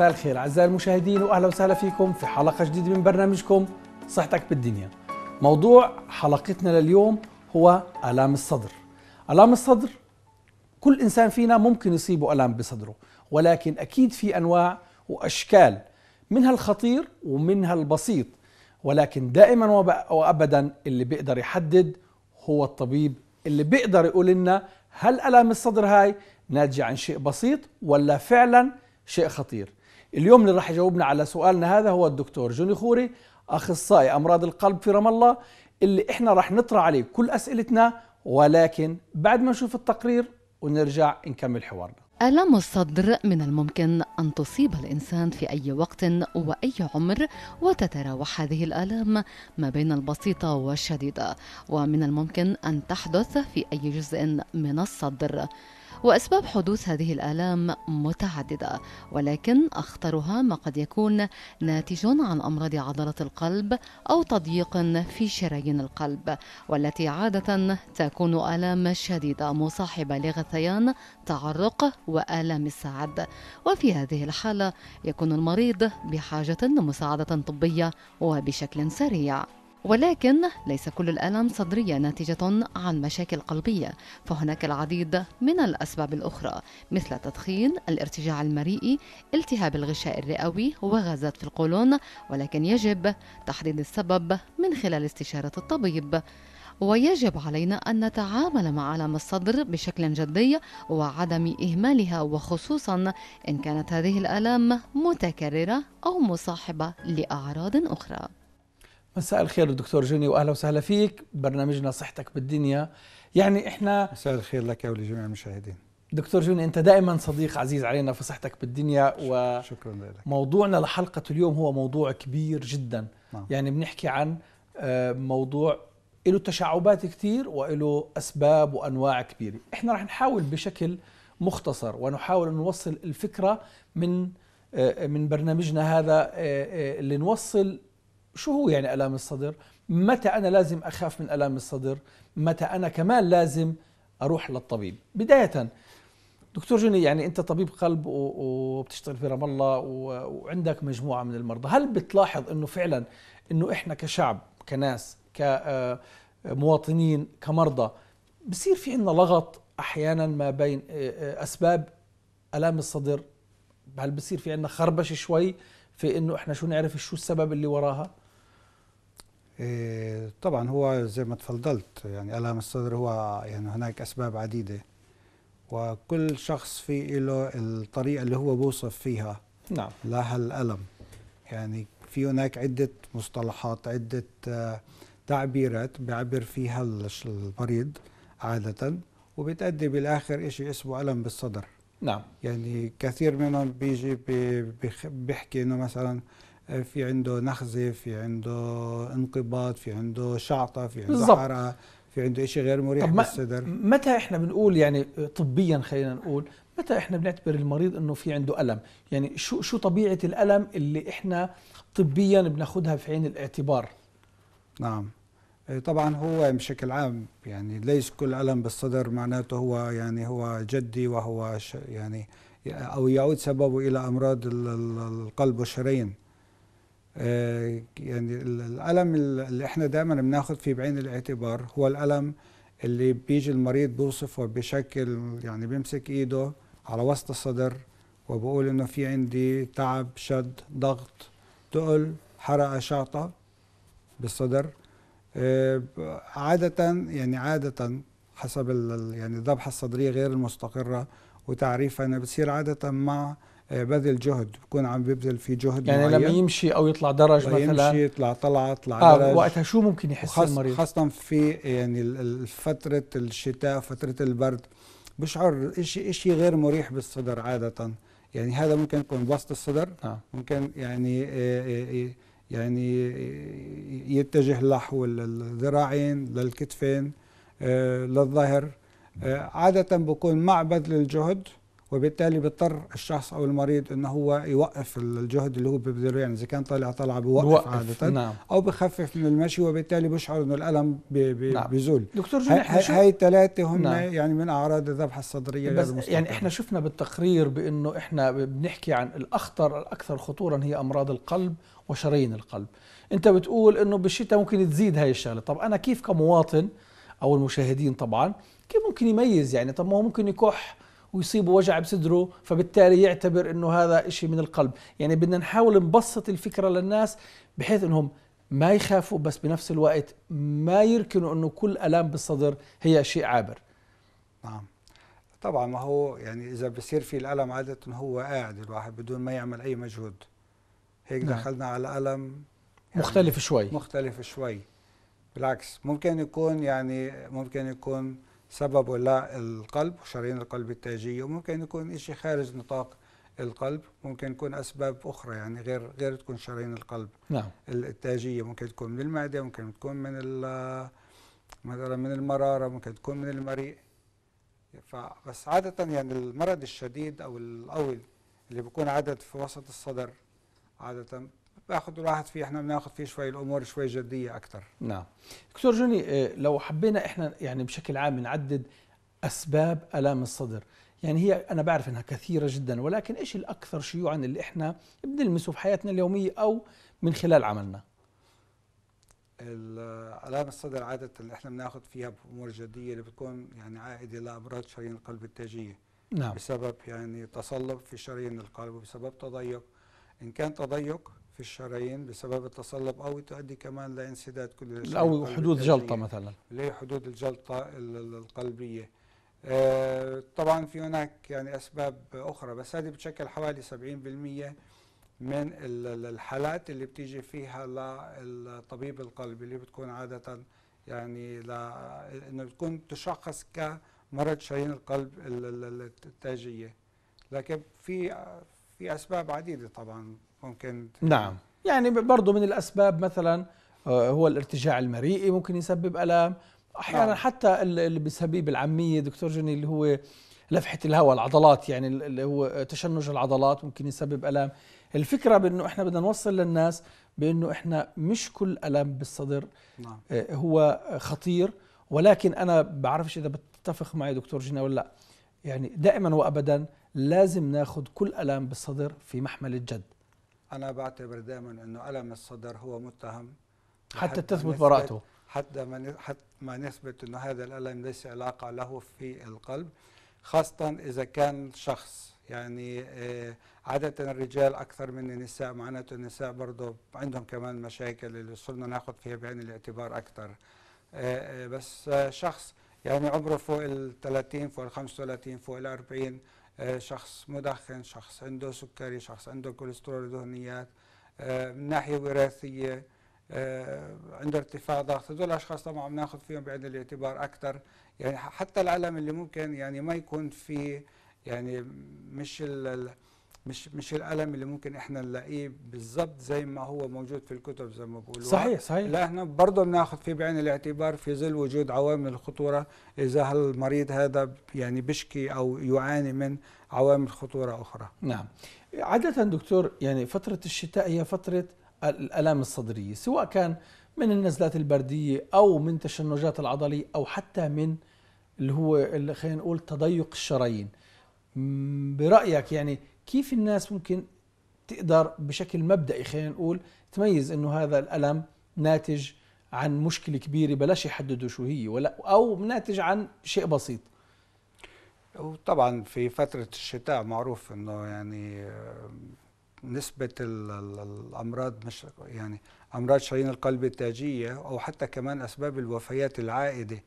مساء الخير أعزائي المشاهدين وأهلا وسهلا فيكم في حلقة جديدة من برنامجكم صحتك بالدنيا موضوع حلقتنا لليوم هو آلام الصدر آلام الصدر كل إنسان فينا ممكن يصيبه آلام بصدره ولكن أكيد في أنواع وأشكال منها الخطير ومنها البسيط ولكن دائما وابدا اللي بيقدر يحدد هو الطبيب اللي بيقدر يقول لنا هل الام الصدر هاي ناتجه عن شيء بسيط ولا فعلا شيء خطير اليوم اللي راح يجاوبنا على سؤالنا هذا هو الدكتور جوني خوري اخصائي امراض القلب في رام الله اللي احنا راح نطرح عليه كل اسئلتنا ولكن بعد ما نشوف التقرير ونرجع نكمل حوارنا آلام الصدر من الممكن أن تصيب الإنسان في أي وقت وأي عمر وتتراوح هذه الآلام ما بين البسيطة والشديدة ومن الممكن أن تحدث في أي جزء من الصدر وأسباب حدوث هذه الآلام متعددة ولكن أخطرها ما قد يكون ناتج عن أمراض عضلة القلب أو تضييق في شرايين القلب والتي عادة تكون آلام شديدة مصاحبة لغثيان تعرق وآلام السعد وفي هذه الحالة يكون المريض بحاجة لمساعدة طبية وبشكل سريع ولكن ليس كل الألم صدرية ناتجة عن مشاكل قلبية فهناك العديد من الأسباب الأخرى مثل التدخين الارتجاع المريئي التهاب الغشاء الرئوي وغازات في القولون ولكن يجب تحديد السبب من خلال استشارة الطبيب ويجب علينا أن نتعامل مع ألم الصدر بشكل جدي وعدم إهمالها وخصوصا إن كانت هذه الآلام متكررة أو مصاحبة لأعراض أخرى مساء الخير دكتور جوني واهلا وسهلا فيك برنامجنا صحتك بالدنيا يعني احنا مساء الخير لك ولجميع المشاهدين دكتور جوني انت دائما صديق عزيز علينا في صحتك بالدنيا و شكرا لك موضوعنا لحلقه اليوم هو موضوع كبير جدا نعم. يعني بنحكي عن آه، موضوع له تشعبات كثير وله اسباب وانواع كبيره احنا رح نحاول بشكل مختصر ونحاول ان نوصل الفكره من آه، آه، من برنامجنا هذا لنوصل شو هو يعني الام الصدر متى انا لازم اخاف من الام الصدر متى انا كمان لازم اروح للطبيب بدايه دكتور جوني يعني انت طبيب قلب وبتشتغل في رام الله وعندك مجموعه من المرضى هل بتلاحظ انه فعلا انه احنا كشعب كناس كمواطنين آه، كمرضى بصير في عندنا لغط احيانا ما بين آه، آه، اسباب الام الصدر هل بصير في عندنا خربشه شوي في انه احنا شو نعرف شو السبب اللي وراها إيه، طبعا هو زي ما تفضلت يعني ألام الصدر هو يعني هناك أسباب عديدة وكل شخص في له الطريقة اللي هو بوصف فيها نعم لها الألم يعني في هناك عدة مصطلحات عدة آه، تعبيرات بيعبر فيها المريض عادة وبتأدي بالآخر إشي اسمه ألم بالصدر نعم يعني كثير منهم بيجي بيحكي إنه مثلا في عنده نخزه في عنده انقباض في عنده شعطه في عنده بالزبط. في عنده شيء غير مريح طب بالصدر متى احنا بنقول يعني طبيا خلينا نقول متى احنا بنعتبر المريض انه في عنده الم يعني شو شو طبيعه الالم اللي احنا طبيا بناخذها في عين الاعتبار نعم إيه، طبعا هو بشكل عام يعني ليس كل الم بالصدر معناته هو يعني هو جدي وهو يعني او يعود سببه الى امراض القلب والشرايين آه، يعني الألم اللي احنا دايما بناخد فيه بعين الاعتبار هو الألم اللي بيجي المريض بوصفه بشكل يعني بيمسك ايده على وسط الصدر وبقول انه في عندي تعب شد ضغط تقل حرقه شعطه بالصدر آه، عادة يعني عادة حسب يعني الذبحة الصدرية غير المستقرة وتعريفها أنا بتصير عادة مع آه، بذل جهد بكون عم ببذل في جهد يعني لما يمشي او يطلع درج مثلا يمشي يطلع طلعه طلع آه درج وقتها شو ممكن يحس خاص المريض خاصه في يعني فتره الشتاء فتره البرد بشعر شيء شيء غير مريح بالصدر عاده يعني هذا ممكن يكون بسط الصدر آه. ممكن يعني آه، آه، يعني يتجه نحو الذراعين للكتفين للظهر عاده بكون مع بذل الجهد وبالتالي بيضطر الشخص او المريض ان هو يوقف الجهد اللي هو ببذله يعني اذا كان طالع طلعه بيوقف, بيوقف عاده نعم. او بخفف من المشي وبالتالي بيشعر انه الالم بي بي نعم. بيزول دكتور جون هاي الثلاثه هم نعم. يعني من اعراض الذبحه الصدريه بس يعني احنا شفنا بالتقرير بانه احنا بنحكي عن الاخطر الاكثر خطورا هي امراض القلب وشرايين القلب انت بتقول انه بالشتاء ممكن تزيد هاي الشغله طب انا كيف كمواطن او المشاهدين طبعا كيف ممكن يميز يعني طب ما هو ممكن يكح ويصيبه وجع بصدره فبالتالي يعتبر انه هذا شيء من القلب يعني بدنا نحاول نبسط الفكرة للناس بحيث انهم ما يخافوا بس بنفس الوقت ما يركنوا انه كل الام بالصدر هي شيء عابر نعم طبعا ما هو يعني اذا بصير في الالم عاده هو قاعد الواحد بدون ما يعمل اي مجهود هيك نعم. دخلنا على الم يعني مختلف شوي مختلف شوي بالعكس ممكن يكون يعني ممكن يكون سببه للقلب وشرايين القلب التاجية وممكن يكون إشي خارج نطاق القلب ممكن يكون أسباب أخرى يعني غير غير تكون شرايين القلب نعم. التاجية ممكن تكون من المعدة ممكن تكون من مثلا من المرارة ممكن تكون من المريء فبس عادة يعني المرض الشديد أو القوي اللي بيكون عدد في وسط الصدر عادة باخذ راحت فيه احنا بناخذ فيه شوي الامور شوي جديه اكثر نعم دكتور جوني آه، لو حبينا احنا يعني بشكل عام نعدد اسباب الام الصدر يعني هي انا بعرف انها كثيره جدا ولكن ايش الاكثر شيوعا اللي احنا بنلمسه في حياتنا اليوميه او من خلال عملنا الام الصدر عاده اللي احنا بناخذ فيها بامور جديه اللي بتكون يعني عائده لامراض شرايين القلب التاجيه نعم بسبب يعني تصلب في شرايين القلب وبسبب تضيق ان كان تضيق في الشرايين بسبب التصلب او تؤدي كمان لانسداد كل او حدوث جلطه مثلا اللي هي حدود الجلطه القلبيه آه، طبعا في هناك يعني اسباب اخرى بس هذه بتشكل حوالي 70% من الحالات اللي بتيجي فيها للطبيب القلبي اللي بتكون عادة يعني انه بتكون تشخص كمرض شرايين القلب التاجية لكن في في اسباب عديدة طبعا ممكن نعم يعني برضه من الأسباب مثلا آه، هو الارتجاع المريئي ممكن يسبب الام أحيانا نعم. حتى اللي بيسميه بالعامية دكتور جني اللي هو لفحة الهواء العضلات يعني اللي هو تشنج العضلات ممكن يسبب الام الفكرة بأنه إحنا بدنا نوصل للناس بأنه إحنا مش كل ألم بالصدر نعم. آه، هو خطير ولكن أنا بعرفش إذا بتتفق معي دكتور جنى ولا لا يعني دائما وأبدا لازم ناخذ كل الام بالصدر في محمل الجد أنا بعتبر دائما أنه ألم الصدر هو متهم حتى تثبت براءته حتى ما حتى ما نثبت أنه هذا الألم ليس علاقة له في القلب خاصة إذا كان شخص يعني آه، عادة الرجال أكثر من النساء معناته النساء برضه عندهم كمان مشاكل اللي صرنا ناخذ فيها بعين الاعتبار أكثر آه، آه، بس شخص يعني عمره فوق ال 30 فوق ال 35 فوق ال 40 آه، شخص مدخن شخص عنده سكري شخص عنده كوليسترول دهنيات آه، من ناحية وراثية آه، عنده ارتفاع ضغط هذول الأشخاص طبعا عم ناخذ فيهم بعين الاعتبار أكثر يعني حتى العلم اللي ممكن يعني ما يكون في يعني مش ال مش مش الالم اللي ممكن احنا نلاقيه بالظبط زي ما هو موجود في الكتب زي ما بيقولوا صحيح صحيح لا احنا برضه بناخذ في بعين الاعتبار في ظل وجود عوامل الخطوره اذا هل المريض هذا يعني بيشكي او يعاني من عوامل خطوره اخرى نعم عاده دكتور يعني فتره الشتاء هي فتره الالام الصدريه سواء كان من النزلات البرديه او من تشنجات العضليه او حتى من اللي هو اللي خلينا نقول تضيق الشرايين برايك يعني كيف الناس ممكن تقدر بشكل مبدئي خلينا نقول تميز انه هذا الالم ناتج عن مشكله كبيره بلاش يحددوا شو هي ولا او ناتج عن شيء بسيط وطبعا في فتره الشتاء معروف انه يعني آه، نسبة الأمراض مش يعني أمراض شرايين القلب التاجية أو حتى كمان أسباب الوفيات العائدة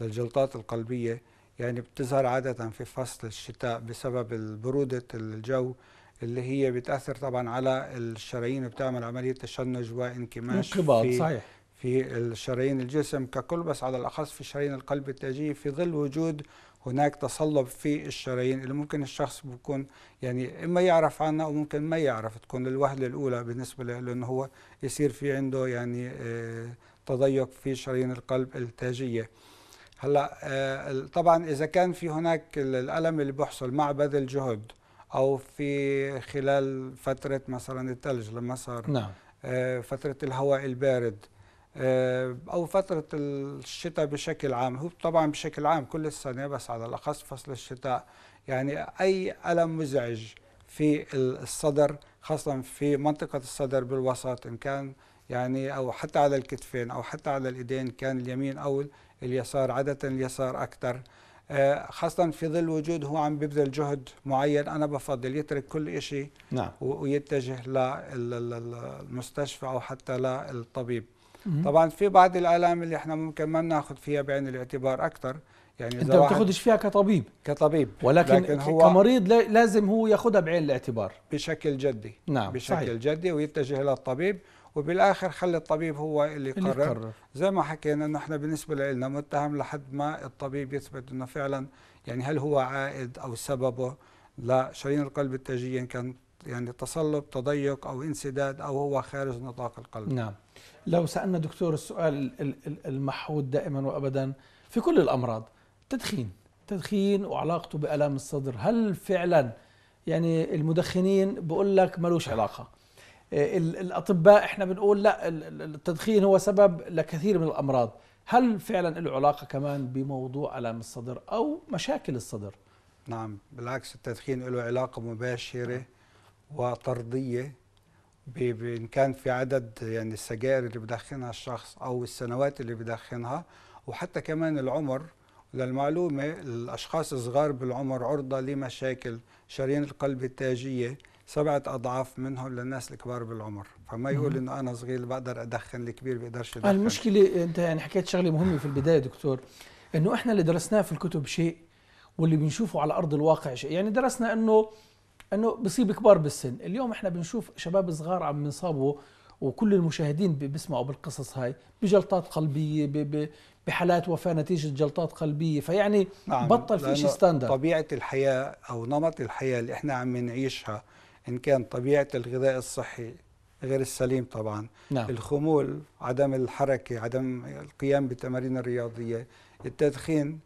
للجلطات القلبية يعني بتظهر عادة في فصل الشتاء بسبب برودة الجو اللي هي بتأثر طبعا على الشرايين وبتعمل عملية تشنج وانكماش انقباض صحيح في الشرايين الجسم ككل بس على الأخص في شرايين القلب التاجي في ظل وجود هناك تصلب في الشرايين اللي ممكن الشخص بيكون يعني اما يعرف عنها او ممكن ما يعرف تكون الوهله الاولى بالنسبه له انه هو يصير في عنده يعني آه، تضيق في شرايين القلب التاجيه هلا آه، طبعا اذا كان في هناك الالم اللي بيحصل مع بذل جهد او في خلال فتره مثلا الثلج لما صار نعم. آه، فتره الهواء البارد آه، او فتره الشتاء بشكل عام هو طبعا بشكل عام كل السنه بس على الاخص فصل الشتاء يعني اي الم مزعج في الصدر خاصه في منطقه الصدر بالوسط ان كان يعني او حتى على الكتفين او حتى على الايدين كان اليمين او اليسار عادة اليسار أكثر آه، خاصة في ظل وجود هو عم ببذل جهد معين أنا بفضل يترك كل شيء نعم. ويتجه للمستشفى أو حتى للطبيب طبعا في بعض الآلام اللي احنا ممكن ما بناخذ فيها بعين الاعتبار أكثر يعني انت ما بتاخذش فيها كطبيب كطبيب ولكن لكن هو كمريض لازم هو ياخذها بعين الاعتبار بشكل جدي نعم بشكل صحيح. جدي ويتجه للطبيب وبالاخر خلي الطبيب هو اللي يقرر, اللي يقرر. زي ما حكينا نحن بالنسبه لنا متهم لحد ما الطبيب يثبت انه فعلا يعني هل هو عائد او سببه لشرايين القلب التاجيه كان يعني تصلب تضيق او انسداد او هو خارج نطاق القلب نعم لو سالنا دكتور السؤال المحود دائما وابدا في كل الامراض تدخين تدخين وعلاقته بالام الصدر هل فعلا يعني المدخنين بقول لك ملوش علاقه آه، الاطباء احنا بنقول لا التدخين هو سبب لكثير من الامراض هل فعلا له علاقه كمان بموضوع الام الصدر او مشاكل الصدر نعم بالعكس التدخين له علاقه مباشره وطرديه بان كان في عدد يعني السجائر اللي بدخنها الشخص او السنوات اللي بدخنها وحتى كمان العمر للمعلومه الاشخاص الصغار بالعمر عرضه لمشاكل شريان القلب التاجيه سبعه اضعاف منهم للناس الكبار بالعمر فما يقول انه انا صغير بقدر ادخن الكبير بيقدرش يدخن المشكله انت يعني حكيت شغله مهمه في البدايه دكتور انه احنا اللي درسناه في الكتب شيء واللي بنشوفه على ارض الواقع شيء يعني درسنا انه انه بصيب كبار بالسن اليوم احنا بنشوف شباب صغار عم بنصابوا وكل المشاهدين بيسمعوا بالقصص هاي بجلطات قلبيه بحالات وفاه نتيجه جلطات قلبية فيعني نعم بطل في شيء ستاندرد طبيعه الحياه او نمط الحياه اللي احنا عم نعيشها إن كان طبيعة الغذاء الصحي غير السليم طبعا نعم. الخمول عدم الحركة عدم القيام بتمارين الرياضية التدخين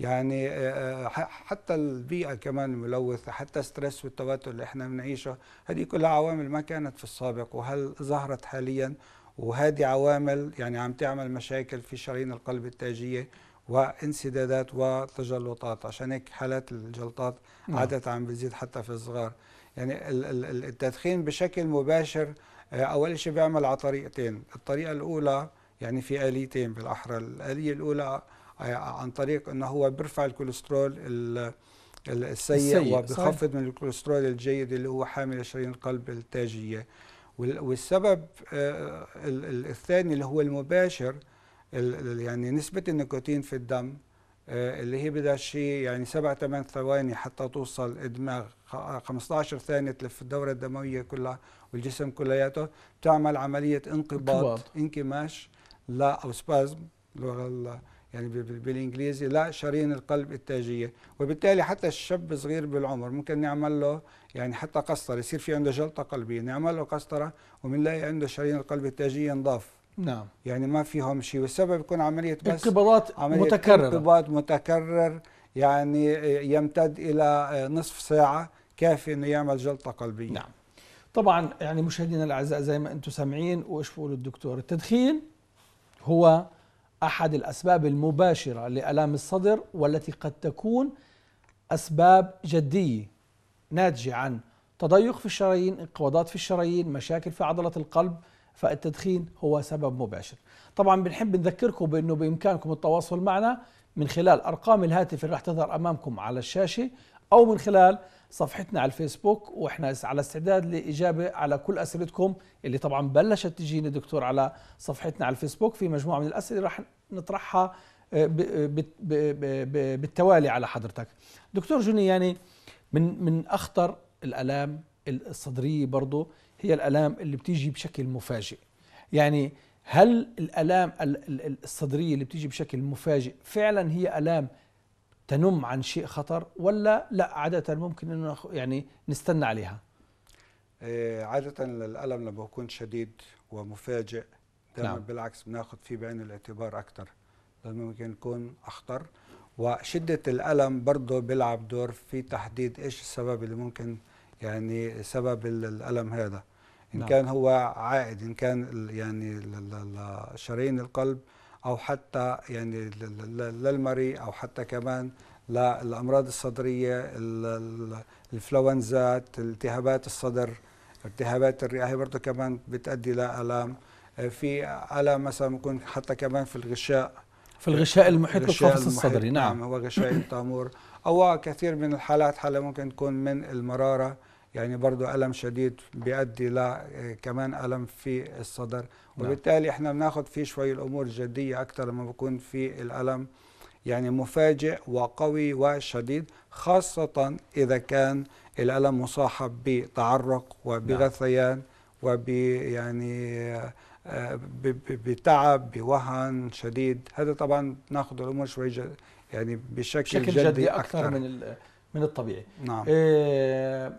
يعني آه، آه، حتى البيئة كمان ملوثة حتى ستريس والتوتر اللي احنا بنعيشه هذه كلها عوامل ما كانت في السابق وهل ظهرت حاليا وهذه عوامل يعني عم تعمل مشاكل في شرايين القلب التاجية وانسدادات وتجلطات عشان هيك حالات الجلطات نعم. عاده عم بتزيد حتى في الصغار يعني التدخين بشكل مباشر آه، اول شيء بيعمل على طريقتين الطريقه الاولى يعني في اليتين بالاحرى الاليه الاولى آه، عن طريق انه هو بيرفع الكوليسترول السيء, السيء وبخفض من الكوليسترول الجيد اللي هو حامل شرايين القلب التاجيه والسبب آه، الثاني اللي هو المباشر يعني نسبه النيكوتين في الدم آه، اللي هي بدها شيء يعني سبع ثمان ثواني حتى توصل الدماغ 15 آه، ثانية تلف الدورة الدموية كلها والجسم كلياته بتعمل عملية انقباض انكماش لا أو سبازم اللغه يعني بالانجليزي لا شرايين القلب التاجيه وبالتالي حتى الشاب الصغير بالعمر ممكن نعمل له يعني حتى قسطره يصير في عنده جلطه قلبيه نعمل له قسطره وبنلاقي عنده شرايين القلب التاجيه انضاف نعم يعني ما فيهم شيء والسبب يكون عمليه بس انقباضات متكرره انقباض متكرر يعني يمتد الى نصف ساعه كافي انه يعمل جلطه قلبيه نعم طبعا يعني مشاهدينا الاعزاء زي ما انتم سامعين وايش بقول الدكتور التدخين هو احد الاسباب المباشره لالام الصدر والتي قد تكون اسباب جديه ناتجه عن تضيق في الشرايين انقباضات في الشرايين مشاكل في عضله القلب فالتدخين هو سبب مباشر طبعا بنحب نذكركم بأنه بإمكانكم التواصل معنا من خلال أرقام الهاتف اللي راح تظهر أمامكم على الشاشة أو من خلال صفحتنا على الفيسبوك وإحنا على استعداد لإجابة على كل أسئلتكم اللي طبعا بلشت تجيني دكتور على صفحتنا على الفيسبوك في مجموعة من الأسئلة راح نطرحها آه، بالتوالي على حضرتك دكتور جوني يعني من من أخطر الألام الصدرية برضه هي الآلام اللي بتيجي بشكل مفاجئ يعني هل الآلام الصدرية اللي بتيجي بشكل مفاجئ فعلا هي آلام تنم عن شيء خطر ولا لا عادة ممكن انه يعني نستنى عليها آه، عادة الألم لما يكون شديد ومفاجئ دائما نعم. بالعكس بناخذ فيه بعين الاعتبار أكثر لأنه ممكن يكون أخطر وشدة الألم برضه بيلعب دور في تحديد إيش السبب اللي ممكن يعني سبب الألم هذا إن نعم. كان هو عائد إن كان يعني شرايين القلب أو حتى يعني للمريء أو حتى كمان للأمراض الصدرية الإنفلونزات التهابات الصدر التهابات الرئة هي برضه كمان بتؤدي لآلام آه، في الام مثلا ممكن حتى كمان في الغشاء في الغشاء المحيط بالقفص الصدري نعم, نعم وغشاء التامور أو كثير من الحالات حالة ممكن تكون من المرارة يعني برضه ألم شديد بيؤدي لكمان آه، ألم في الصدر نعم. وبالتالي احنا بناخد فيه شوي الأمور جدية أكثر لما بكون في الألم يعني مفاجئ وقوي وشديد خاصة إذا كان الألم مصاحب بتعرق وبغثيان نعم. وب يعني آه، بتعب بوهن شديد هذا طبعا ناخذ الامور شوي يعني بشكل, بشكل جدي, جدي اكثر, أكثر من من الطبيعي نعم إيه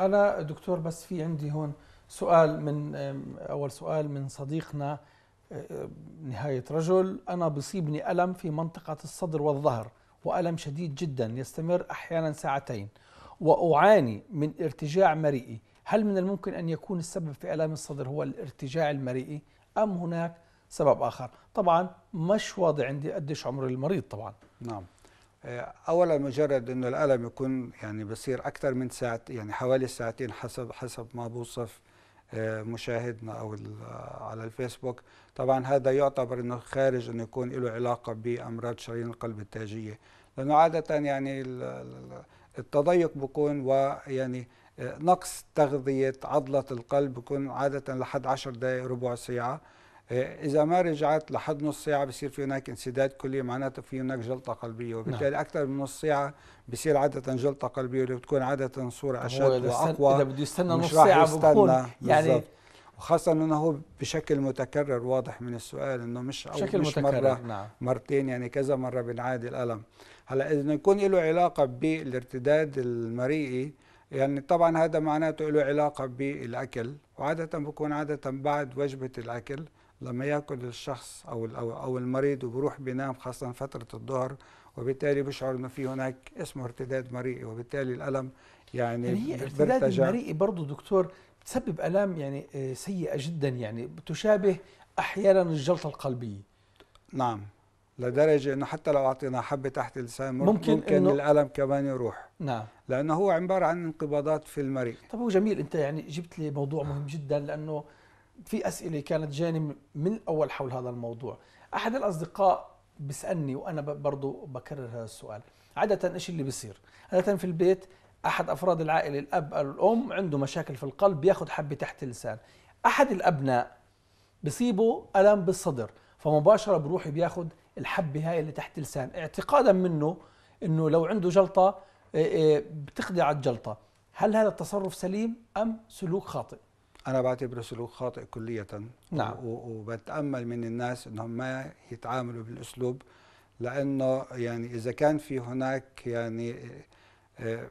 انا دكتور بس في عندي هون سؤال من اول سؤال من صديقنا نهايه رجل انا بصيبني الم في منطقه الصدر والظهر والم شديد جدا يستمر احيانا ساعتين واعاني من ارتجاع مرئي هل من الممكن ان يكون السبب في الام الصدر هو الارتجاع المرئي ام هناك سبب اخر طبعا مش واضح عندي قديش عمر المريض طبعا نعم آه، اولا مجرد انه الالم يكون يعني بصير اكثر من ساعه يعني حوالي ساعتين حسب حسب ما بوصف آه، مشاهدنا او آه، على الفيسبوك طبعا هذا يعتبر انه خارج انه يكون له علاقه بامراض شرايين القلب التاجيه لانه عاده يعني التضيق بكون ويعني نقص تغذيه عضله القلب بكون عاده لحد 10 دقائق ربع ساعه آه، اذا ما رجعت لحد نص ساعه بصير في هناك انسداد كلي معناته في هناك جلطه قلبيه نعم. وبالتالي نعم. اكثر من نص ساعه بصير عاده جلطه قلبيه اللي بتكون عاده صوره اشد واقوى اذا بده يستنى نص ساعه بكون يعني وخاصة انه هو بشكل متكرر واضح من السؤال انه مش او بشكل مش متكرر مرة نعم. مرتين يعني كذا مرة بنعادي الألم هلا اذا يكون له علاقة بالارتداد المريئي يعني طبعا هذا معناته له علاقة بالاكل وعادة بكون عادة بعد وجبة الاكل لما ياكل الشخص او او المريض وبروح بينام خاصه فتره الظهر وبالتالي بيشعر انه في هناك اسمه ارتداد مريئي وبالتالي الالم يعني, يعني هي ارتداد المريئي برضه دكتور بتسبب الام يعني آه، سيئه جدا يعني بتشابه احيانا الجلطه القلبيه نعم لدرجه انه حتى لو اعطينا حبه تحت اللسان ممكن, ممكن إنه الالم كمان يروح نعم لانه هو عباره عن انقباضات في المريء طب هو جميل انت يعني جبت لي موضوع مهم جدا لانه في اسئله كانت جاني من الاول حول هذا الموضوع احد الاصدقاء بيسالني وانا برضه بكرر هذا السؤال عاده ايش اللي بيصير عاده في البيت احد افراد العائله الاب او الام عنده مشاكل في القلب بياخذ حبه تحت اللسان احد الابناء بصيبه الم بالصدر فمباشره بروح بياخذ الحبه هاي اللي تحت اللسان اعتقادا منه انه لو عنده جلطه إيه، إيه، بتقضي على الجلطه هل هذا التصرف سليم ام سلوك خاطئ أنا بعتبره سلوك خاطئ كلية نعم وبتأمل من الناس أنهم ما يتعاملوا بالأسلوب لأنه يعني إذا كان في هناك يعني آه،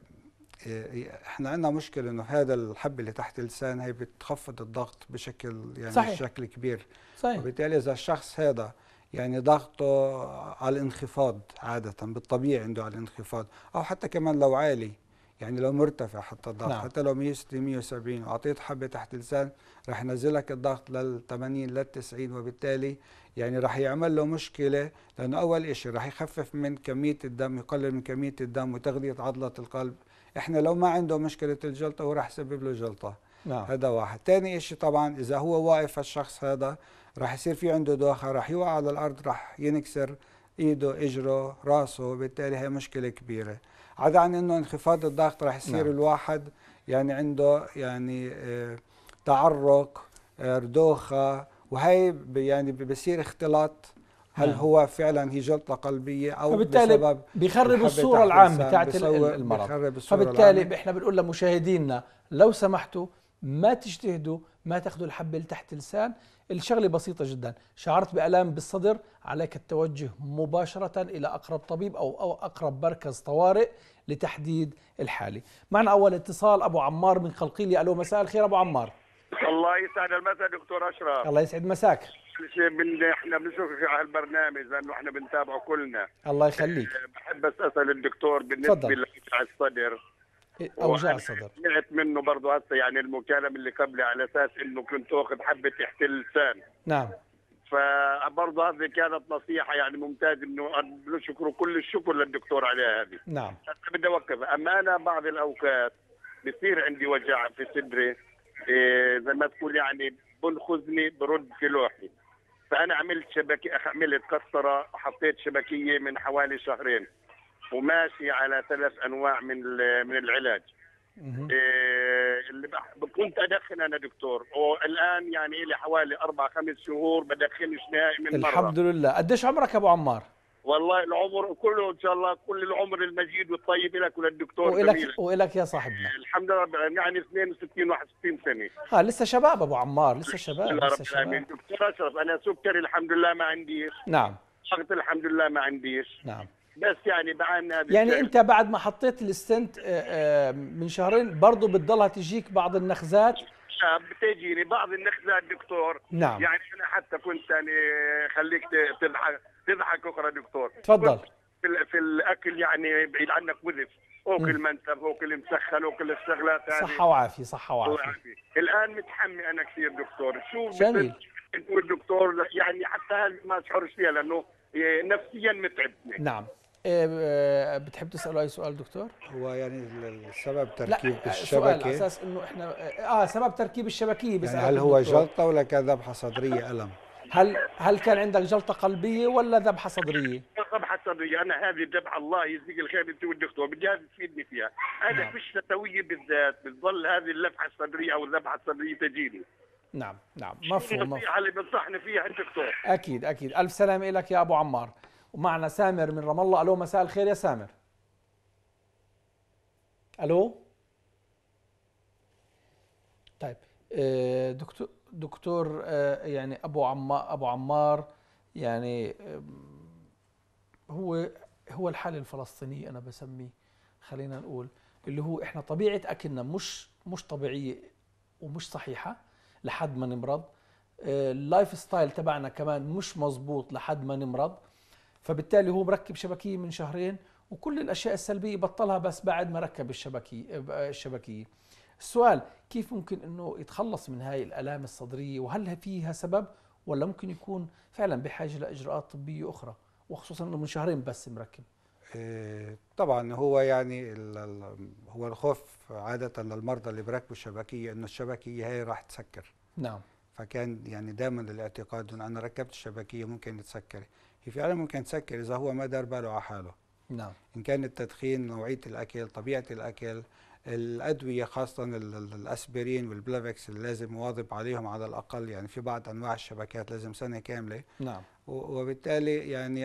آه، احنا عندنا مشكله انه هذا الحبه اللي تحت اللسان هي بتخفض الضغط بشكل يعني صحيح. بشكل كبير صحيح. وبالتالي اذا الشخص هذا يعني ضغطه على الانخفاض عاده بالطبيعي عنده على الانخفاض او حتى كمان لو عالي يعني لو مرتفع حتى الضغط نعم. حتى لو 160 170 واعطيت حبه تحت لسان رح ينزلك الضغط لل 80 لل 90 وبالتالي يعني رح يعمل له مشكله لانه اول شيء رح يخفف من كميه الدم يقلل من كميه الدم وتغذيه عضله القلب احنا لو ما عنده مشكله الجلطه هو رح يسبب له جلطه نعم. هذا واحد ثاني شيء طبعا اذا هو واقف الشخص هذا رح يصير في عنده دوخه رح يوقع على الارض رح ينكسر ايده اجره راسه وبالتالي هي مشكله كبيره عدا عن انه انخفاض الضغط راح يصير نعم. الواحد يعني عنده يعني آه، تعرق آه، ردوخه وهي يعني بصير اختلاط هل نعم. هو فعلا هي جلطه قلبيه او فبالتالي بسبب بيخرب الصوره العامه بتاعت المرض فبالتالي العامة. احنا بنقول لمشاهدينا لو سمحتوا ما تجتهدوا ما تاخذوا الحبه اللي تحت اللسان الشغلة بسيطة جدا شعرت بألام بالصدر عليك التوجه مباشرة إلى أقرب طبيب أو, أو أقرب مركز طوارئ لتحديد الحالة معنا أول اتصال أبو عمار من خلقيلي ألو مساء الخير أبو عمار الله يسعد المساء دكتور أشرف الله يسعد مساك شيء من احنا بنشوفك على البرنامج لانه احنا بنتابعه كلنا الله يخليك بحب بس اسال الدكتور بالنسبه لوجع الصدر اوجاع الصدر سمعت منه برضه هسه يعني المكالمه اللي قبلي على اساس انه كنت اخذ حبه تحت اللسان نعم فبرضه هذه كانت نصيحه يعني ممتازه انه نشكر كل الشكر للدكتور عليها هذه نعم هسه بدي اوقف اما انا بعض الاوقات بصير عندي وجع في صدري إيه زي ما تقول يعني بنخزني برد في لوحي فانا عملت شبكه عملت قسطره حطيت شبكيه من حوالي شهرين وماشي على ثلاث انواع من من العلاج إيه اللي كنت ادخن انا دكتور والان يعني لي حوالي اربع خمس شهور بدخنش نهائي من مره الحمد لله قديش عمرك ابو عمار والله العمر كله ان شاء الله كل العمر المجيد والطيب لك وللدكتور وإلك ولك يا صاحبنا الحمد لله يعني 62 61 سنه ها آه، لسه شباب ابو عمار لسه شباب لسه رب شباب دكتور اشرف انا سكري الحمد لله ما عنديش نعم ضغط الحمد لله ما عنديش نعم بس يعني بعاني يعني انت بعد ما حطيت الاستنت آه، آه، من شهرين برضه بتضلها تجيك بعض النخزات آه، بتجيني بعض النخزات دكتور نعم يعني انا حتى كنت يعني خليك تضحك تضحك اخرى دكتور تفضل في, في الاكل يعني بعيد عنك وزف اوكل منسف اوكل مسخن اوكل الشغلات هذه صحه وعافيه صحه وعافيه الان متحمي انا كثير دكتور شو جميل الدكتور يعني حتى ما اشعرش فيها لانه نفسيا متعبني نعم آه، آه، بتحب تساله اي سؤال دكتور هو يعني السبب تركيب آه، لا الشبكه على اساس انه احنا اه سبب تركيب الشبكيه يعني هل هو جلطه ولا كان ذبحه صدريه الم هل هل كان عندك جلطه قلبيه ولا ذبحه صدريه ذبحه صدريه انا هذه الذبحه الله يجزيك الخير انت والدكتور بدي اياها تفيدني فيها انا نعم. في الشتويه بالذات بتظل هذه اللفحه الصدريه او الذبحه الصدريه تجيني نعم نعم مفهوم النصيحه اللي بنصحني فيها الدكتور اكيد اكيد الف سلامه لك يا ابو عمار ومعنا سامر من رام الله الو مساء الخير يا سامر الو طيب آه، دكتور دكتور آه، يعني ابو عمار ابو عمار يعني هو هو الحالة الفلسطينية أنا بسميه خلينا نقول اللي هو إحنا طبيعة أكلنا مش مش طبيعية ومش صحيحة لحد ما نمرض آه، اللايف ستايل تبعنا كمان مش مزبوط لحد ما نمرض فبالتالي هو مركب شبكيه من شهرين وكل الاشياء السلبيه بطلها بس بعد ما ركب الشبكيه الشبكيه السؤال كيف ممكن انه يتخلص من هاي الالام الصدريه وهل فيها سبب ولا ممكن يكون فعلا بحاجه لاجراءات طبيه اخرى وخصوصا انه من شهرين بس مركب إيه، طبعا هو يعني هو الخوف عاده للمرضى اللي بركبوا الشبكيه انه الشبكيه هي راح تسكر نعم فكان يعني دائما الاعتقاد انه انا ركبت الشبكيه ممكن تسكري فعلا ممكن تسكر إذا هو ما دار باله على حاله نعم إن كان التدخين نوعية الأكل طبيعة الأكل الأدوية خاصة الأسبرين والبلافكس اللي لازم واظب عليهم على الأقل يعني في بعض أنواع الشبكات لازم سنة كاملة نعم وبالتالي يعني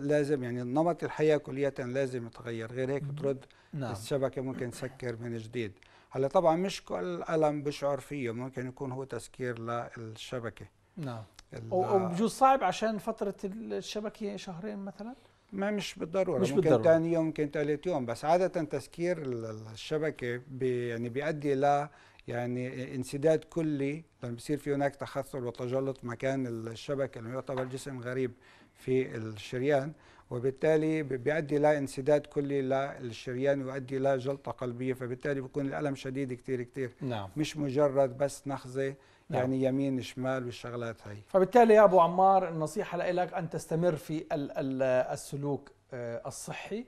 لازم يعني نمط الحياة كلية لازم يتغير غير هيك بترد نعم. الشبكة ممكن تسكر من جديد هلا طبعا مش كل ألم بشعر فيه ممكن يكون هو تسكير للشبكة نعم وبجوز صعب عشان فتره الشبكه شهرين مثلا ما مش بالضروره مش ممكن بالضرورة. تاني يوم ممكن ثالث يوم بس عاده تسكير الشبكه بي يعني بيؤدي إلى يعني انسداد كلي لما بصير في هناك تخثر وتجلط مكان الشبكه لانه يعتبر جسم غريب في الشريان وبالتالي بيؤدي لانسداد انسداد كلي للشريان ويؤدي لجلطه جلطة قلبية فبالتالي بيكون الألم شديد كثير كثير نعم. مش مجرد بس نخزة نعم. يعني يمين شمال والشغلات هي فبالتالي يا أبو عمار النصيحة لك أن تستمر في السلوك آه، الصحي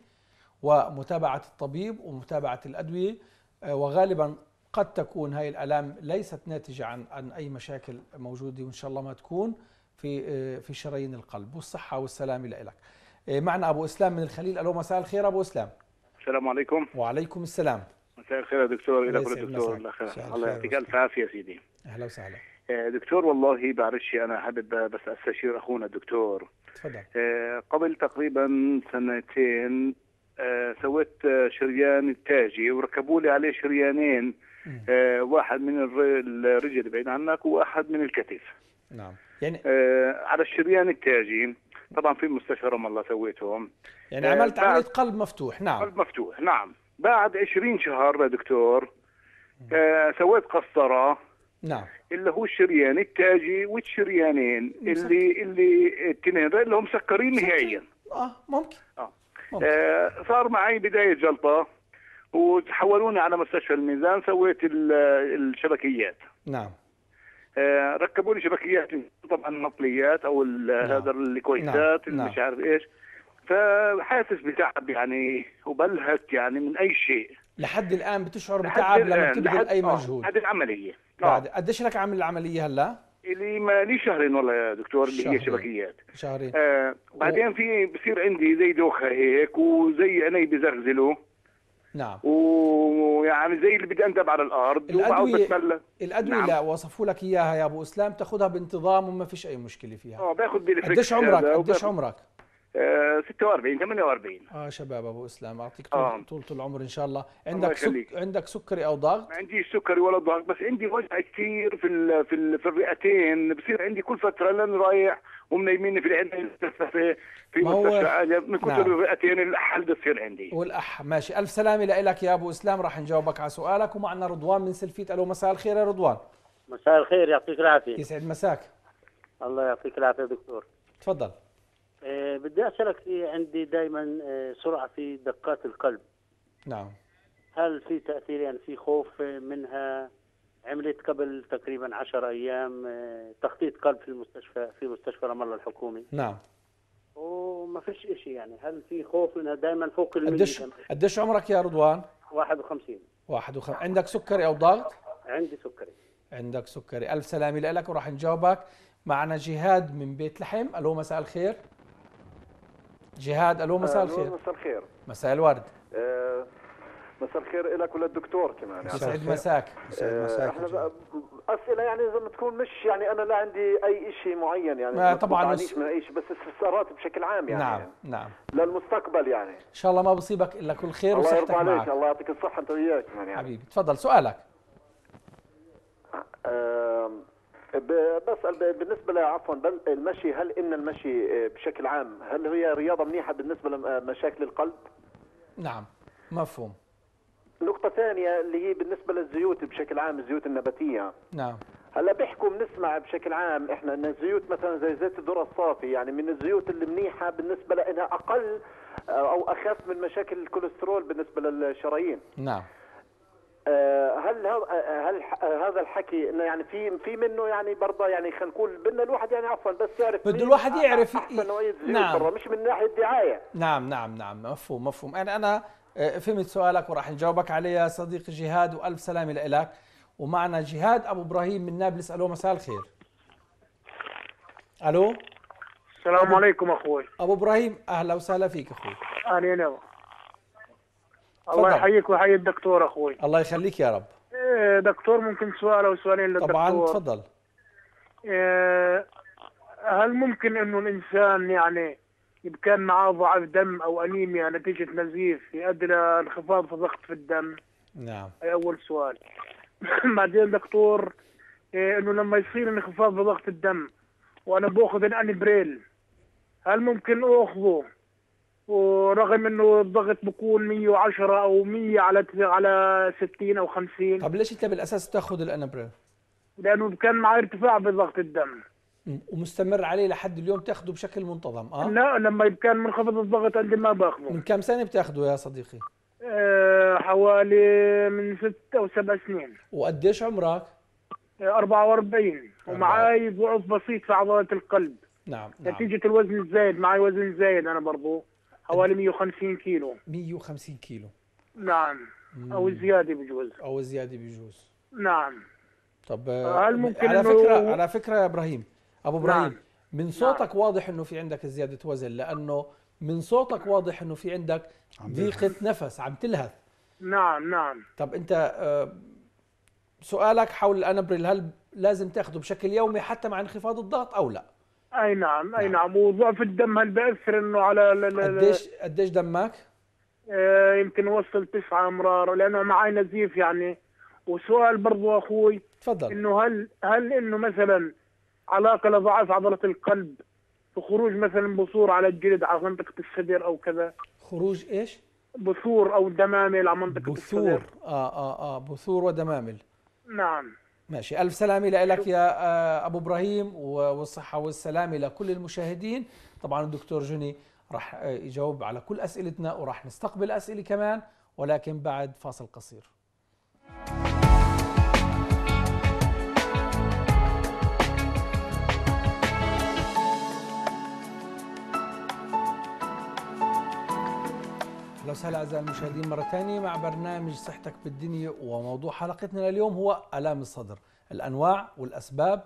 ومتابعة الطبيب ومتابعة الأدوية آه، وغالبا قد تكون هاي الألام ليست ناتجة عن, عن أي مشاكل موجودة وإن شاء الله ما تكون في آه، في شرايين القلب والصحه والسلامه لك. آه، معنا ابو اسلام من الخليل الو مساء الخير ابو اسلام السلام عليكم وعليكم السلام مساء الخير يا دكتور الى كل دكتور الله يعطيك الف عافيه سيدي اهلا وسهلا آه، دكتور والله بعرفش انا حابب بس استشير اخونا الدكتور تفضل قبل تقريبا سنتين سويت شريان التاجي وركبوا لي عليه شريانين واحد من الرجل بعيد عنك وواحد من الكتف نعم يعني آه على الشريان التاجي طبعا في مستشفى رام الله سويتهم يعني آه عملت عمليه قلب مفتوح نعم قلب مفتوح نعم بعد 20 شهر يا دكتور آه سويت قسطره نعم اللي هو الشريان التاجي والشريانين مسكر. اللي اللي التنين اللي هم مسكرين نهائيا اه ممكن اه ممكن. آه، صار معي بدايه جلطه وتحولوني على مستشفى الميزان سويت الشبكيات نعم آه، ركبوا لي شبكيات طبعا النقليات او نعم. هذا الكويتات نعم. مش نعم. عارف ايش فحاسس بتعب يعني وبلهك يعني من اي شيء لحد الان بتشعر بتعب لما بتبذل اي آه، مجهود بعد العمليه آه. بعد قديش لك عامل العمليه هلا؟ اللي ما لي شهرين والله يا دكتور اللي هي شبكيات شهرين آه بعدين في بصير عندي زي دوخه هيك وزي عيني بزغزله نعم ويعني زي اللي بدي انتب على الارض الادويه بتملى الادويه نعم. اللي وصفوا لك اياها يا ابو اسلام تاخذها بانتظام وما فيش اي مشكله فيها اه باخذ بالفريكس قديش عمرك قديش عمرك؟ آه 46 48 آه،, اه شباب ابو اسلام اعطيك طول آه. طول العمر ان شاء الله عندك سك... عندك سكري او ضغط ما عنديش سكري ولا ضغط بس عندي وجع كثير في ال... في ال... في الرئتين بصير عندي كل فتره لان رايح هم نايمين في العين في في مستشفى من كتر نعم. اتيني الحل بتصير عندي والاح ماشي الف سلامه لك يا ابو اسلام راح نجاوبك على سؤالك ومعنا رضوان من سلفيت الو مساء الخير يا رضوان مساء الخير يعطيك العافيه يسعد مساك الله يعطيك العافيه دكتور تفضل آه، بدي اسالك في عندي دائما آه، سرعه في دقات القلب نعم هل في تاثير يعني في خوف منها عملت قبل تقريبا 10 أيام آه، تخطيط قلب في المستشفى في مستشفى رام الله الحكومي نعم وما فيش شيء يعني هل في خوف انها دائما فوق ال قديش قديش عمرك يا رضوان؟ 51 51 عندك سكري او ضغط؟ عندي سكري عندك سكري ألف سلامة لك وراح نجاوبك معنا جهاد من بيت لحم ألو مساء الخير جهاد ألو مساء الخير مساء الخير مساء الورد أه مساء الخير لك وللدكتور كمان يعني يسعد مساك يسعد مساك احنا اسئله يعني اذا تكون مش يعني انا لا عندي اي شيء معين يعني ما طبعا بس من اي شيء بس استفسارات بشكل عام يعني نعم نعم للمستقبل يعني ان شاء الله ما بصيبك الا كل خير الله وصحتك الله يرضى عليك الله يعطيك الصحه انت وياك يعني حبيبي تفضل سؤالك آه، بسأل بالنسبة عفوا المشي هل إن المشي آه، بشكل عام هل هي رياضة منيحة بالنسبة لمشاكل القلب؟ نعم مفهوم نقطة ثانية اللي هي بالنسبة للزيوت بشكل عام الزيوت النباتية نعم هلا بيحكوا بنسمع بشكل عام احنا ان الزيوت مثلا زي زيت الذره الصافي يعني من الزيوت اللي منيحه بالنسبه لانها اقل آه، او اخف من مشاكل الكوليسترول بالنسبه للشرايين نعم آه، هل آه، هل هذا الحكي انه يعني في في منه يعني برضه يعني خلينا نقول بدنا الواحد يعني عفوا بس يعرف بده الواحد يعرف احسن نوعيه زيوت نعم. مش من ناحيه دعايه نعم نعم نعم مفهوم مفهوم انا انا فهمت سؤالك وراح نجاوبك عليه يا صديقي جهاد والف سلامه لك ومعنا جهاد ابو ابراهيم من نابلس الو مساء الخير الو السلام عليكم اخوي ابو ابراهيم اهلا وسهلا فيك اخوي اهلا نعم الله يحييك ويحيي الدكتور اخوي الله يخليك يا رب إيه، دكتور ممكن سؤال او سؤالين للدكتور طبعا تفضل إيه، هل ممكن انه الانسان يعني إذا كان معه ضعف دم أو أنيميا نتيجة نزيف يؤدي إلى انخفاض في ضغط في الدم نعم هي أول سؤال بعدين دكتور إيه إنه لما يصير انخفاض في ضغط الدم وأنا باخذ الأنبريل هل ممكن آخذه ورغم انه الضغط بكون 110 او 100 على على 60 او 50 طب ليش انت بالاساس تاخذ الأنبريل؟ لانه كان معي ارتفاع بضغط الدم ومستمر عليه لحد اليوم تاخذه بشكل منتظم اه لا لما كان منخفض الضغط عندي ما باخذه من كم سنه بتاخذه يا صديقي أه حوالي من ست او سبع سنين وقديش عمرك 44 آه، ومعي ضعف بسيط في عضلات القلب نعم, نعم. نتيجة نعم. الوزن الزايد معي وزن زايد أنا برضو حوالي 150 كيلو 150 كيلو نعم أو زيادة بجوز أو زيادة بجوز نعم طب هل آه، ممكن على فكرة على فكرة يا إبراهيم ابو نعم. ابراهيم نعم. من صوتك نعم. واضح انه في عندك زياده وزن لانه من صوتك واضح انه في عندك ضيقه نفس عم تلهث نعم نعم طب انت آه، سؤالك حول الانابريل هل لازم تاخذه بشكل يومي حتى مع انخفاض الضغط او لا اي نعم اي نعم, نعم. وضعف الدم هل بياثر انه على قديش قديش دمك آه، يمكن وصل تسعة امرار لانه معي نزيف يعني وسؤال برضه اخوي تفضل انه هل هل انه مثلا علاقه لضعف عضله القلب خروج مثلا بثور على الجلد على منطقه الصدر او كذا خروج ايش؟ بثور او دمامل على منطقه بثور. الصدر بثور اه اه اه بثور ودمامل نعم ماشي ألف سلامة لك يا آه، أبو إبراهيم والصحة والسلامة لكل المشاهدين طبعا الدكتور جوني راح آه، يجاوب على كل أسئلتنا وراح نستقبل أسئلة كمان ولكن بعد فاصل قصير اهلا وسهلا اعزائي المشاهدين مره ثانيه مع برنامج صحتك بالدنيا وموضوع حلقتنا لليوم هو الام الصدر، الانواع والاسباب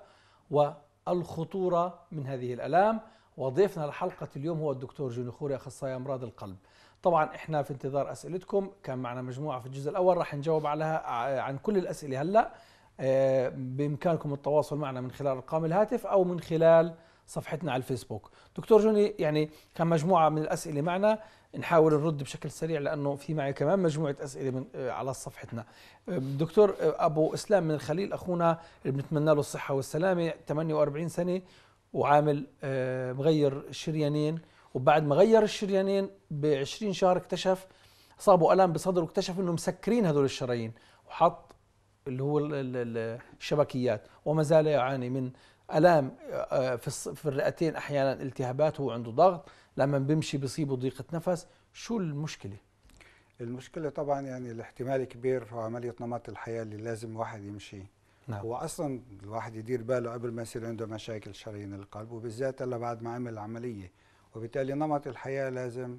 والخطوره من هذه الالام وضيفنا لحلقه اليوم هو الدكتور جوني خوري اخصائي امراض القلب. طبعا احنا في انتظار اسئلتكم، كان معنا مجموعه في الجزء الاول راح نجاوب عليها آه، عن كل الاسئله هلا آه، بامكانكم التواصل معنا من خلال ارقام الهاتف او من خلال صفحتنا على الفيسبوك دكتور جوني يعني كان مجموعة من الأسئلة معنا نحاول نرد بشكل سريع لأنه في معي كمان مجموعة أسئلة من آه، على صفحتنا آه، دكتور آه، أبو إسلام من الخليل أخونا اللي بنتمنى له الصحة والسلامة 48 سنة وعامل مغير شريانين وبعد ما غير الشريانين ب 20 شهر اكتشف صابه الام بصدره واكتشف انه مسكرين هذول الشرايين وحط اللي هو الشبكيات وما زال يعاني من الام آه، في في الرئتين احيانا التهابات هو عنده ضغط لما بيمشي بيصيبه ضيقه نفس شو المشكله المشكله طبعا يعني الاحتمال كبير هو عمليه نمط الحياه اللي لازم واحد يمشي نعم. هو اصلا الواحد يدير باله قبل ما يصير عنده مشاكل شرايين القلب وبالذات الا بعد ما عمل العمليه وبالتالي نمط الحياه لازم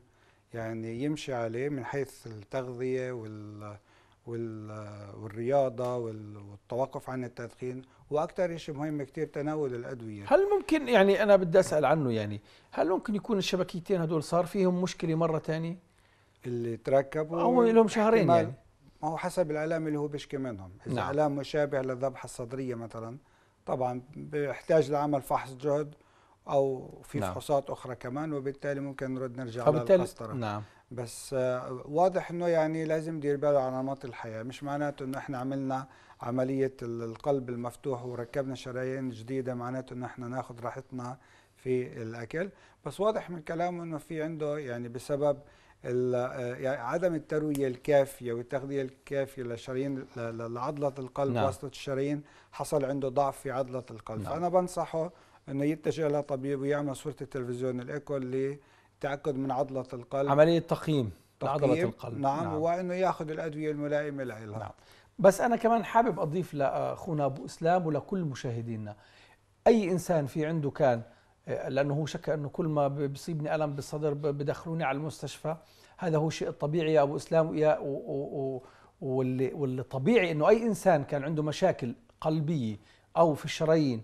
يعني يمشي عليه من حيث التغذيه وال والرياضة والتوقف عن التدخين وأكثر شيء مهم كثير تناول الأدوية هل ممكن يعني أنا بدي أسأل عنه يعني هل ممكن يكون الشبكيتين هدول صار فيهم مشكلة مرة ثانية اللي تركبوا أو لهم شهرين يعني ما هو حسب الآلام اللي هو بيشكي منهم إذا نعم. آلام مشابه للذبحة الصدرية مثلا طبعا بيحتاج لعمل فحص جهد أو في نعم. فحوصات أخرى كمان وبالتالي ممكن نرد نرجع للقسطرة نعم بس آه، واضح انه يعني لازم يدير باله على نمط الحياه مش معناته انه احنا عملنا عمليه القلب المفتوح وركبنا شرايين جديده معناته انه احنا ناخذ راحتنا في الاكل بس واضح من كلامه انه في عنده يعني بسبب آه، يعني عدم الترويه الكافيه والتغذيه الكافيه للشرايين لعضله القلب نعم. واسطه الشرايين حصل عنده ضعف في عضله القلب نعم. فانا بنصحه انه يتجه لطبيب ويعمل صوره التلفزيون الايكو اللي التاكد من عضله القلب عمليه تقييم لعضله القلب نعم, نعم. وانه ياخذ الادويه الملائمه لها نعم. بس انا كمان حابب اضيف لاخونا ابو اسلام ولكل مشاهدينا اي انسان في عنده كان آه، لانه هو شك انه كل ما بيصيبني الم بالصدر بدخلوني على المستشفى هذا هو شيء طبيعي يا ابو اسلام و واللي واللي طبيعي انه اي انسان كان عنده مشاكل قلبيه او في الشرايين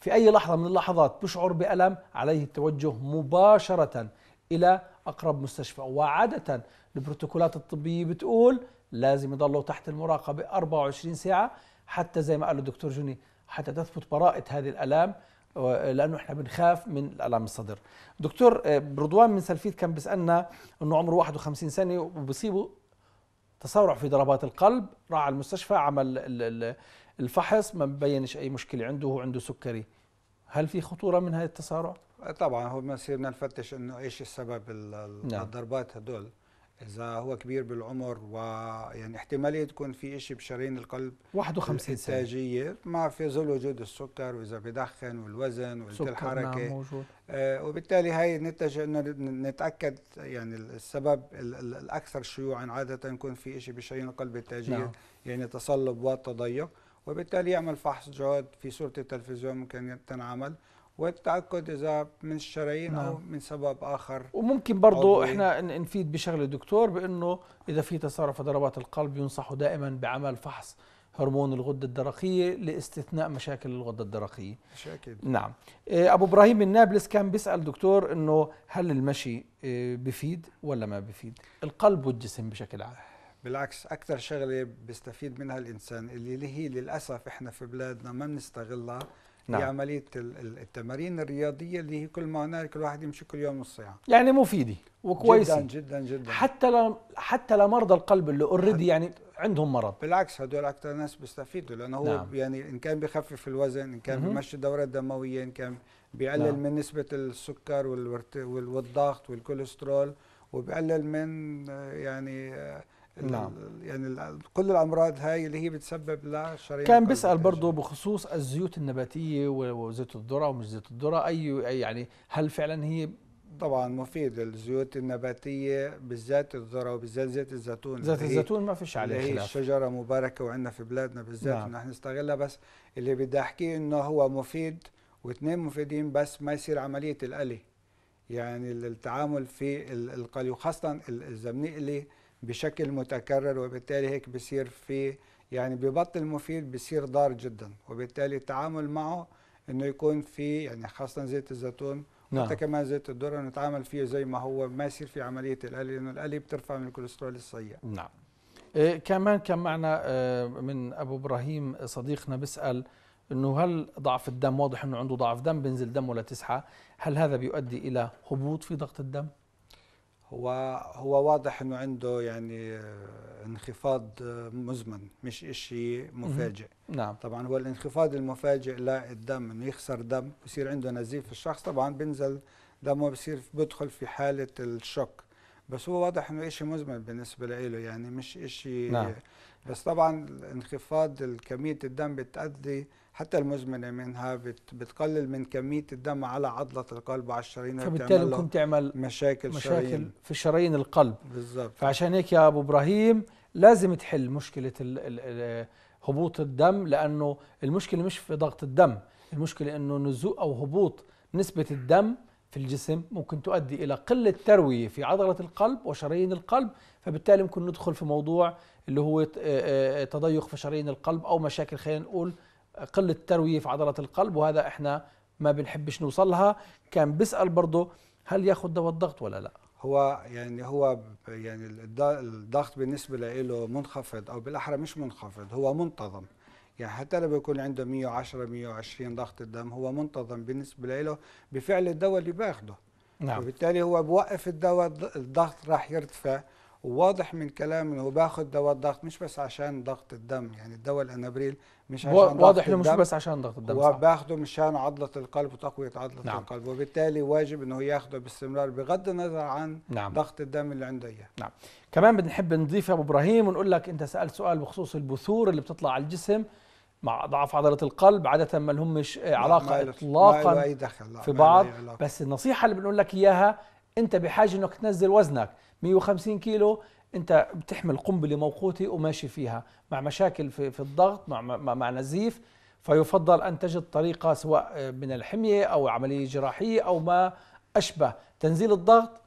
في أي لحظة من اللحظات بشعر بألم عليه التوجه مباشرة إلى أقرب مستشفى وعادة البروتوكولات الطبية بتقول لازم يضلوا تحت المراقبة 24 ساعة حتى زي ما قال الدكتور جوني حتى تثبت براءة هذه الألام آه، لانه احنا بنخاف من الالام الصدر دكتور آه، رضوان من سلفيت كان بيسالنا انه عمره 51 سنه وبصيبه تسارع في ضربات القلب راح على المستشفى عمل الفحص ما بينش اي مشكله عنده هو عنده سكري هل في خطوره من هذا التسارع طبعا هو بنصير نفتش انه ايش السبب نعم. الضربات هدول اذا هو كبير بالعمر ويعني احتماليه تكون في شيء بشرايين القلب 51 سنه انتاجيه مع في ظل وجود السكر واذا بدخن والوزن والحركه الحركه نعم موجود. آه وبالتالي هي نتج انه نتاكد يعني السبب الاكثر شيوعا عاده يكون في شيء بشرايين القلب التاجيه نعم. يعني تصلب وتضيق وبالتالي يعمل فحص جهد في صوره التلفزيون ممكن تنعمل والتعقد اذا من الشرايين نعم. او من سبب اخر وممكن برضه احنا نفيد بشغله دكتور بانه اذا في تسارع في ضربات القلب ينصح دائما بعمل فحص هرمون الغده الدرقيه لاستثناء مشاكل الغده الدرقيه مشاكل نعم آه، ابو ابراهيم من نابلس كان بيسال دكتور انه هل المشي آه، بفيد ولا ما بفيد القلب والجسم بشكل عام بالعكس اكثر شغله بيستفيد منها الانسان اللي هي للاسف احنا في بلادنا ما بنستغلها نعم. هي عمليه التمارين الرياضيه اللي هي كل معناها كل واحد يمشي كل يوم نص ساعه يعني مفيده وكويسه جدا جدا جدا حتى ل... حتى لمرضى القلب اللي اوريدي يعني عندهم مرض بالعكس هدول اكثر ناس بيستفيدوا لانه هو نعم. يعني ان كان بخفف الوزن ان كان بمشي الدوره الدمويه ان كان بيقلل نعم. من نسبه السكر والورت... والضغط والكوليسترول وبقلل من آه، يعني آه، نعم يعني كل الامراض هاي اللي هي بتسبب للشرايين كان بيسال برضه بخصوص الزيوت النباتيه وزيت الذره ومش زيت الذره اي يعني هل فعلا هي طبعا مفيد الزيوت النباتيه بالذات الذره وبالذات زيت الزيتون زيت الزيتون ما فيش عليه خلاف هي الشجره مباركه وعندنا في بلادنا بالذات نعم. نحن نستغلها بس اللي بدي احكيه انه هو مفيد واثنين مفيدين بس ما يصير عمليه القلي يعني التعامل في القلي وخاصه الزبنيق اللي بشكل متكرر وبالتالي هيك بصير في يعني ببطل مفيد بصير ضار جدا وبالتالي التعامل معه انه يكون في يعني خاصه زيت الزيتون نعم. حتى كمان زيت الذره نتعامل فيه زي ما هو ما يصير في عمليه القلي لانه القلي بترفع من الكوليسترول السيء نعم إيه كمان كان معنا آه، من ابو ابراهيم صديقنا بيسال انه هل ضعف الدم واضح انه عنده ضعف دم بينزل دمه تسحى هل هذا بيؤدي الى هبوط في ضغط الدم هو هو واضح انه عنده يعني آه، انخفاض آه، مزمن مش إشي مفاجئ نعم طبعا هو الانخفاض المفاجئ للدم انه يخسر دم بصير عنده نزيف الشخص طبعا بينزل دمه بصير بيدخل في حاله الشوك بس هو واضح انه إشي مزمن بالنسبه له يعني مش إشي نعم. بس طبعا انخفاض كميه الدم بتؤدي حتى المزمنه منها بت بتقلل من كميه الدم على عضله القلب على الشرايين فبالتالي ممكن تعمل مشاكل مشاكل شرايين. في شرايين القلب بالظبط فعشان هيك يا ابو ابراهيم لازم تحل مشكله ال ال هبوط الدم لانه المشكله مش في ضغط الدم المشكله انه نزوء او هبوط نسبه الدم في الجسم ممكن تؤدي الى قله ترويه في عضله القلب وشرايين القلب فبالتالي ممكن ندخل في موضوع اللي هو آه، آه، تضيق في شرايين القلب او مشاكل خلينا نقول قله ترويه في عضله القلب وهذا احنا ما بنحبش نوصل لها كان بيسال برضه هل ياخذ دواء الضغط ولا لا هو يعني هو يعني الضغط بالنسبه له منخفض او بالاحرى مش منخفض هو منتظم يعني حتى لو بيكون عنده 110 120 ضغط الدم هو منتظم بالنسبه له بفعل الدواء اللي باخده نعم. وبالتالي هو بوقف الدواء الضغط راح يرتفع وواضح من كلام انه باخد دواء الضغط مش بس عشان ضغط الدم يعني الدواء الانابريل مش عشان ضغط واضح انه مش بس عشان ضغط الدم وباخده مشان عضله القلب وتقويه عضله نعم. القلب وبالتالي واجب انه ياخده باستمرار بغض النظر عن نعم. ضغط الدم اللي عنده اياه نعم كمان بنحب نضيف يا ابو ابراهيم ونقول لك انت سالت سؤال بخصوص البثور اللي بتطلع على الجسم مع ضعف عضلة القلب عادة ما لهمش علاقة ما إطلاقا ما أي دخل. في بعض بس النصيحة اللي بنقول لك إياها أنت بحاجة أنك تنزل وزنك 150 كيلو انت بتحمل قنبله موقوته وماشي فيها مع مشاكل في, في الضغط مع, مع, مع نزيف فيفضل ان تجد طريقه سواء من الحميه او عمليه جراحيه او ما اشبه تنزيل الضغط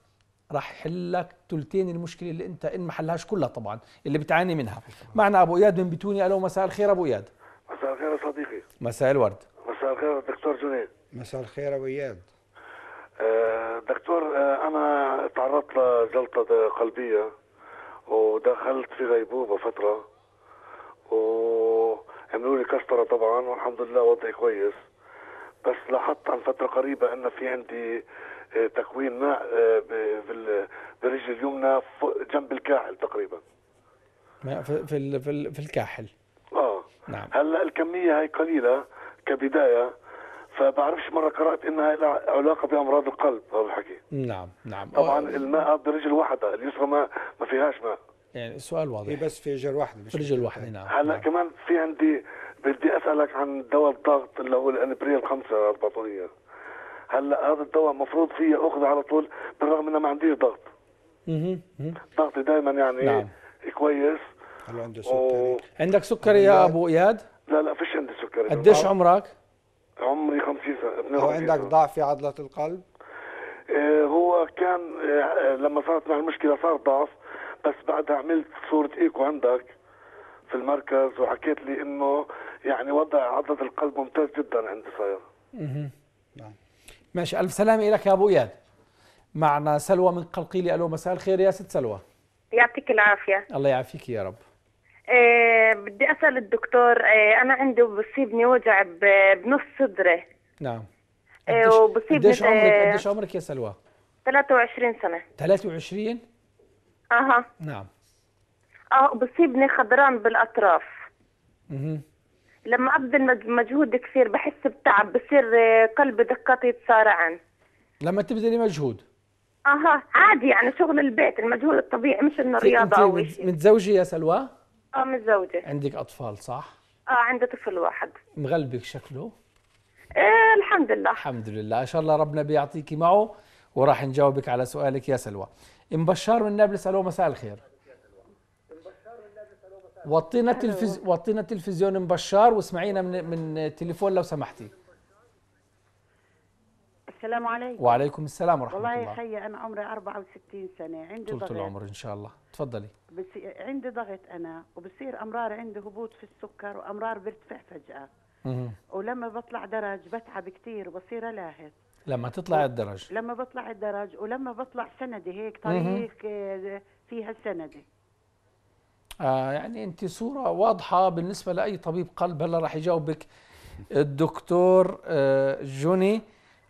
راح يحل لك ثلثين المشكله اللي انت ان ما حلهاش كلها طبعا اللي بتعاني منها معنا ابو اياد من بتوني الو مساء الخير ابو اياد مساء الخير صديقي مساء الورد مساء الخير دكتور جنيد مساء الخير ابو اياد آه، دكتور آه، انا تعرضت لجلطه قلبيه ودخلت في غيبوبه فتره وعملوا لي كسطره طبعا والحمد لله وضعي كويس بس لاحظت عن فتره قريبه ان في عندي آه، تكوين ماء بالرجل اليمنى جنب الكاحل تقريبا في في في الكاحل اه نعم هلا الكميه هي قليله كبدايه فبعرفش مره قرات انها لها علاقه بامراض القلب هذا الحكي نعم نعم طبعا الماء برجل واحده اليسرى ما ما فيهاش ماء يعني السؤال واضح هي إيه، بس في رجل واحده مش رجل واحده نعم هلا نعم. كمان في عندي بدي اسالك عن دواء الضغط اللي هو الانبريل الخمسه البطنيه هلا هذا الدواء المفروض فيه اخذه على طول بالرغم انه ما عنديش ضغط اها ضغطي دائما يعني نعم. كويس هل عنده سكري؟ و... عندك سكري يا ابو اياد؟ لا لا فيش عندي سكري قديش عمرك؟ عمري 50 سنه 52 هو عندك سنة. ضعف في عضله القلب؟ آه، هو كان آه، لما صارت مع المشكله صار ضعف بس بعدها عملت صوره ايكو عندك في المركز وحكيت لي انه يعني وضع عضله القلب ممتاز جدا عندي صاير. نعم. ماشي الف سلامه لك يا ابو اياد. معنا سلوى من قلقيلي الو مساء الخير يا ست سلوى. يعطيك العافيه. الله يعافيك يا رب. آه، بدي اسال الدكتور آه، انا عندي بصيبني وجع بنص صدري نعم وبصيبني آه، قديش عمرك قديش عمرك يا سلوى؟ 23 سنه 23 اها نعم اه بصيبني خضران بالاطراف اها لما ابذل مجهود كثير بحس بتعب بصير قلبي دقاتي يتصارعن لما تبذلي مجهود اها عادي يعني شغل البيت المجهود الطبيعي مش انه رياضه او شيء متزوجه يا سلوى؟ اه متزوجة عندك أطفال صح؟ اه عندي طفل واحد مغلبك شكله؟ ايه الحمد لله الحمد لله إن شاء الله ربنا بيعطيكي معه وراح نجاوبك على سؤالك يا سلوى ام بشار من نابلس الو مساء الخير وطينا تلفزيون وطينا التلفزيون ام بشار واسمعينا من من تليفون لو سمحتي السلام عليكم وعليكم السلام ورحمه الله والله يا انا عمري 64 سنه عندي طولت ضغط العمر ان شاء الله تفضلي بس عندي ضغط انا وبصير امرار عندي هبوط في السكر وامرار برتفع فجاه مم. ولما بطلع درج بتعب كثير وبصير الاهث لما تطلع و... الدرج لما بطلع الدرج ولما بطلع سندي هيك طريق آه، فيها سندي آه يعني انت صوره واضحه بالنسبه لاي طبيب قلب هلا راح يجاوبك الدكتور آه، جوني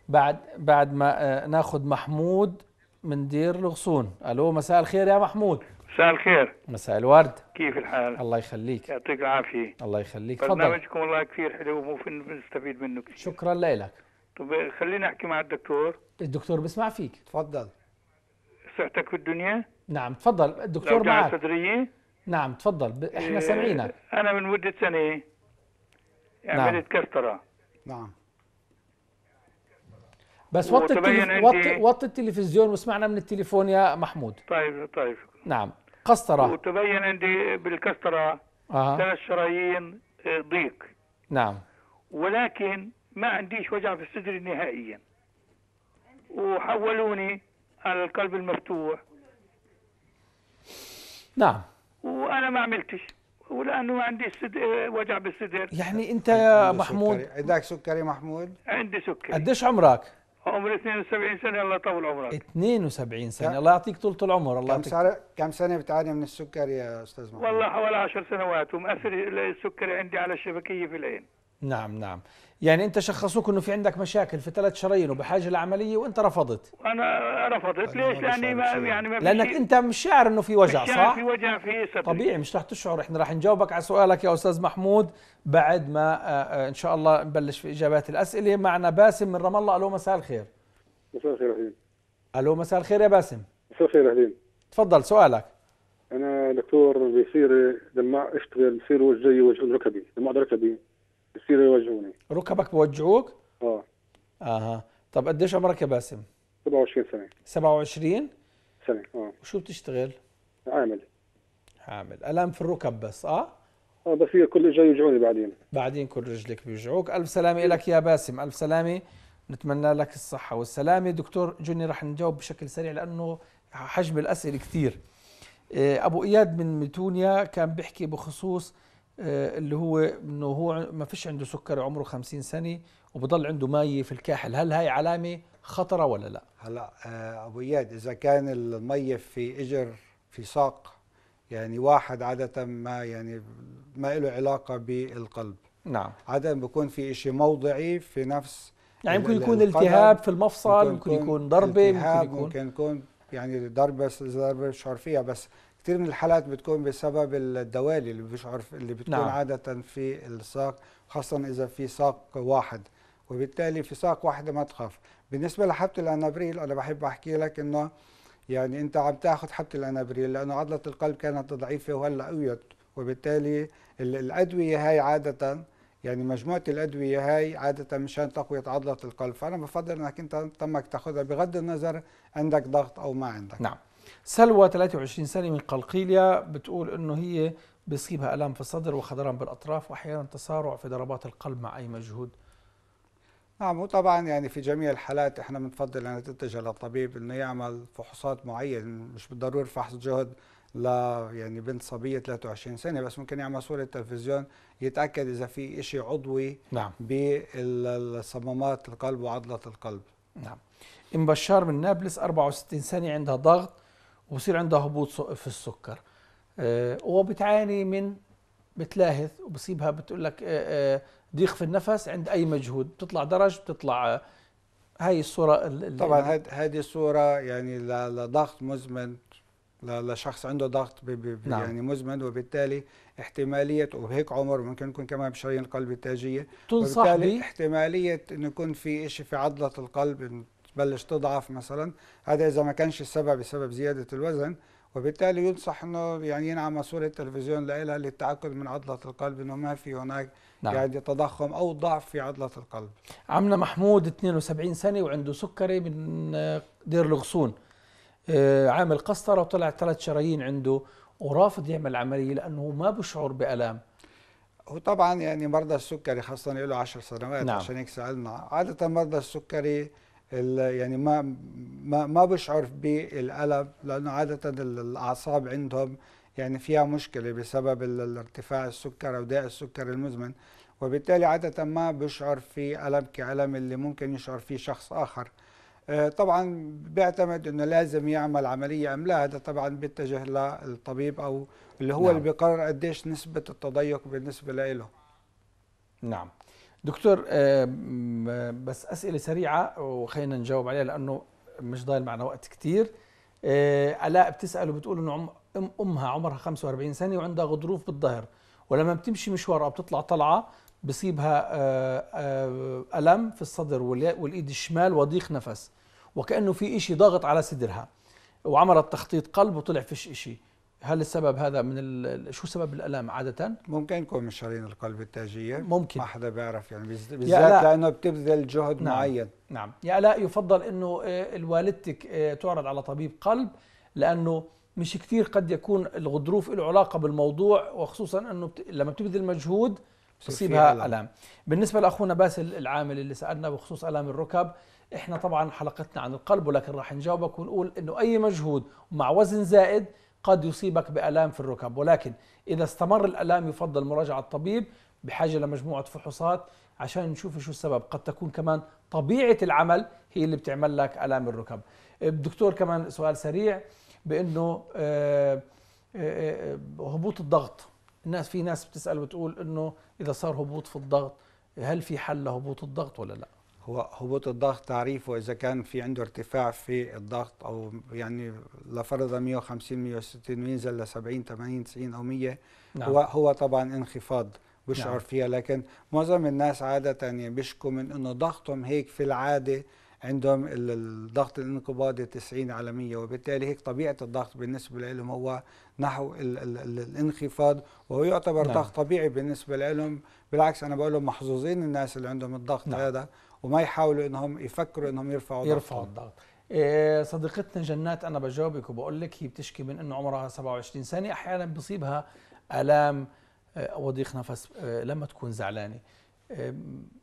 بعد بعد ما آه، ناخذ محمود من دير الغصون الو مساء الخير يا محمود مساء الخير مساء الورد كيف الحال الله يخليك يعطيك العافيه الله يخليك تفضل برنامجكم والله كثير حلو ومفيد بنستفيد منه كثير شكرا لك طب خليني احكي مع الدكتور الدكتور بسمع فيك تفضل صحتك في الدنيا نعم تفضل الدكتور معك صدريه نعم تفضل احنا آه، سامعينك انا من مده سنه عملت نعم. كسره نعم بس وط التلف... وط... إيه؟ التلفزيون واسمعنا من التليفون يا محمود طيب طيب نعم قسطرة وتبين عندي بالقسطره آه. ثلاث شرايين آه، ضيق نعم ولكن ما عنديش وجع في الصدر نهائيا وحولوني على القلب المفتوح نعم وانا ما عملتش ولانه ما عندي آه، وجع بالصدر يعني انت يا محمود عندك سكري محمود عندي سكري قديش عمرك عمري 72 سنه الله يطول عمرك 72 سنه الله يعطيك طول العمر الله يعطيك كم سنه كم سنه بتعاني من السكر يا استاذ محمد والله حوالي 10 سنوات ومؤثر السكر عندي على الشبكيه في العين نعم نعم يعني انت شخصوك انه في عندك مشاكل في ثلاث شرايين وبحاجه لعمليه وانت رفضت انا رفضت طيب، ليش لاني ما يعني, يعني ما لانك انت مش شاعر انه في وجع صح في وجع في صدري طبيعي مش رح تشعر احنا رح نجاوبك على سؤالك يا استاذ محمود بعد ما آه، آه، ان شاء الله نبلش في اجابات الاسئله معنا باسم من رام الله الو مساء الخير مساء الخير اهلين الو مساء الخير يا باسم مساء الخير اهلين تفضل سؤالك انا دكتور بيصير لما اشتغل بصير وجهي وجه ركبي لما ركبي يصيروا يوجعوني ركبك بوجعوك؟ اه اها طب قديش عمرك يا باسم؟ 27 سنة 27 سنة اه وشو بتشتغل؟ عامل عامل الام في الركب بس اه؟ اه بس هي كل رجلي يوجعوني بعدين بعدين كل رجلك بيوجعوك الف سلامة لك يا باسم الف سلامة نتمنى لك الصحة والسلامة دكتور جوني رح نجاوب بشكل سريع لأنه حجم الأسئلة كثير آه، أبو إياد من متونيا كان بيحكي بخصوص آه، اللي هو انه هو ما فيش عنده سكري عمره 50 سنه وبضل عنده مي في الكاحل هل هاي علامه خطره ولا لا هلا آه، ابو اياد اذا كان المي في اجر في ساق يعني واحد عاده ما يعني ما له علاقه بالقلب نعم عاده بيكون في شيء موضعي في نفس يعني ممكن يكون التهاب في المفصل ممكن, ممكن يكون ضربه ممكن يكون ممكن يكون يعني ضربه ضربه شرفيه بس كثير من الحالات بتكون بسبب الدوالي اللي بيشعر اللي بتكون نعم. عاده في الساق خاصه اذا في ساق واحد وبالتالي في ساق واحده ما تخاف بالنسبه لحبه الانابريل انا بحب احكي لك انه يعني انت عم تاخذ حبه الانابريل لانه عضله القلب كانت ضعيفه وهلا قويت وبالتالي الادويه هاي عاده يعني مجموعه الادويه هاي عاده مشان تقويه عضله القلب فانا بفضل انك انت تمك تاخذها بغض النظر عندك ضغط او ما عندك نعم سلوى 23 سنة من قلقيليا بتقول أنه هي بيصيبها ألام في الصدر وخضران بالأطراف وأحيانا تصارع في ضربات القلب مع أي مجهود نعم وطبعا يعني في جميع الحالات احنا بنفضل ان تتجه للطبيب انه يعمل فحوصات معينه مش بالضروره فحص جهد ل يعني بنت صبيه 23 سنه بس ممكن يعمل صوره تلفزيون يتاكد اذا في شيء عضوي نعم بالصمامات القلب وعضله القلب نعم ام بشار من نابلس 64 سنه عندها ضغط وبصير عندها هبوط في السكر آه، وبتعاني من بتلاهث وبصيبها بتقول لك آه، آه، ضيق في النفس عند اي مجهود بتطلع درج بتطلع هاي الصوره اللي طبعا هذه الصوره يعني لضغط مزمن لشخص عنده ضغط نعم. يعني مزمن وبالتالي احتماليه وهيك عمر ممكن يكون كمان بشرايين القلب التاجيه تنصح وبالتالي احتماليه انه يكون في شيء في عضله القلب تبلش تضعف مثلا هذا اذا ما كانش السبب بسبب زياده الوزن وبالتالي ينصح انه يعني ينعم ماسوره التلفزيون لها للتاكد من عضله القلب انه ما في هناك نعم. يعني تضخم او ضعف في عضله القلب. عمنا محمود 72 سنه وعنده سكري من آه، دير الغصون آه، عامل قسطره وطلع ثلاث شرايين عنده ورافض يعمل العمليه لانه ما بشعر بالام. هو طبعا يعني مرضى السكري خاصه له 10 سنوات نعم. عشان هيك سالنا عاده مرضى السكري يعني ما ما ما بشعر بالالم لانه عاده الاعصاب عندهم يعني فيها مشكله بسبب ارتفاع السكر او داء السكر المزمن وبالتالي عاده ما بشعر في الم كالم اللي ممكن يشعر فيه شخص اخر آه، طبعا بيعتمد انه لازم يعمل عمليه ام لا هذا طبعا بيتجه للطبيب او اللي هو نعم. اللي بيقرر قديش نسبه التضيق بالنسبه له نعم دكتور آه، آه، بس اسئله سريعه وخلينا نجاوب عليها لانه مش ضايل معنا وقت كثير الاء آه، بتسال وبتقول انه أم امها عمرها 45 سنه وعندها غضروف بالظهر ولما بتمشي مشوار او بتطلع طلعه بصيبها الم في الصدر والايد الشمال وضيق نفس وكانه في إشي ضاغط على صدرها وعملت تخطيط قلب وطلع فيش إشي هل السبب هذا من ال... شو سبب الالم عاده ممكن يكون من شرايين القلب التاجيه ممكن ما حدا بيعرف يعني بالذات لا. لانه بتبذل جهد نعم. معين نعم يا لا يفضل انه آه، والدتك آه، تعرض على طبيب قلب لانه مش كثير قد يكون الغضروف له علاقه بالموضوع وخصوصا انه بت... لما بتبذل مجهود بتصيبها الام بالنسبه لاخونا باسل العامل اللي سالنا بخصوص الام الركب احنا طبعا حلقتنا عن القلب ولكن راح نجاوبك ونقول انه اي مجهود مع وزن زائد قد يصيبك بآلام في الركب ولكن إذا استمر الآلام يفضل مراجعة الطبيب بحاجة لمجموعة فحوصات عشان نشوف شو السبب قد تكون كمان طبيعة العمل هي اللي بتعمل لك آلام الركب الدكتور أه، كمان سؤال سريع بأنه أه، أه، هبوط الضغط الناس في ناس بتسأل وتقول أنه إذا صار هبوط في الضغط هل في حل لهبوط الضغط ولا لا هو هبوط الضغط تعريفه اذا كان في عنده ارتفاع في الضغط او يعني لفرضا 150 160 وينزل ل 70 80 90 او 100 نعم. هو هو طبعا انخفاض بشعر نعم. فيها لكن معظم الناس عاده يعني بيشكوا من انه ضغطهم هيك في العاده عندهم الضغط الانقباضي 90 على 100 وبالتالي هيك طبيعة الضغط بالنسبة لهم هو نحو الـ الـ الانخفاض وهو يعتبر نعم. ضغط طبيعي بالنسبة لهم بالعكس أنا بقول لهم محظوظين الناس اللي عندهم الضغط نعم. هذا وما يحاولوا انهم يفكروا انهم يرفعوا الضغط يرفعوا الضغط إيه صديقتنا جنات انا بجاوبك وبقول لك هي بتشكي من انه عمرها 27 سنه احيانا بيصيبها الام آه، وضيق نفس آه، لما تكون زعلانه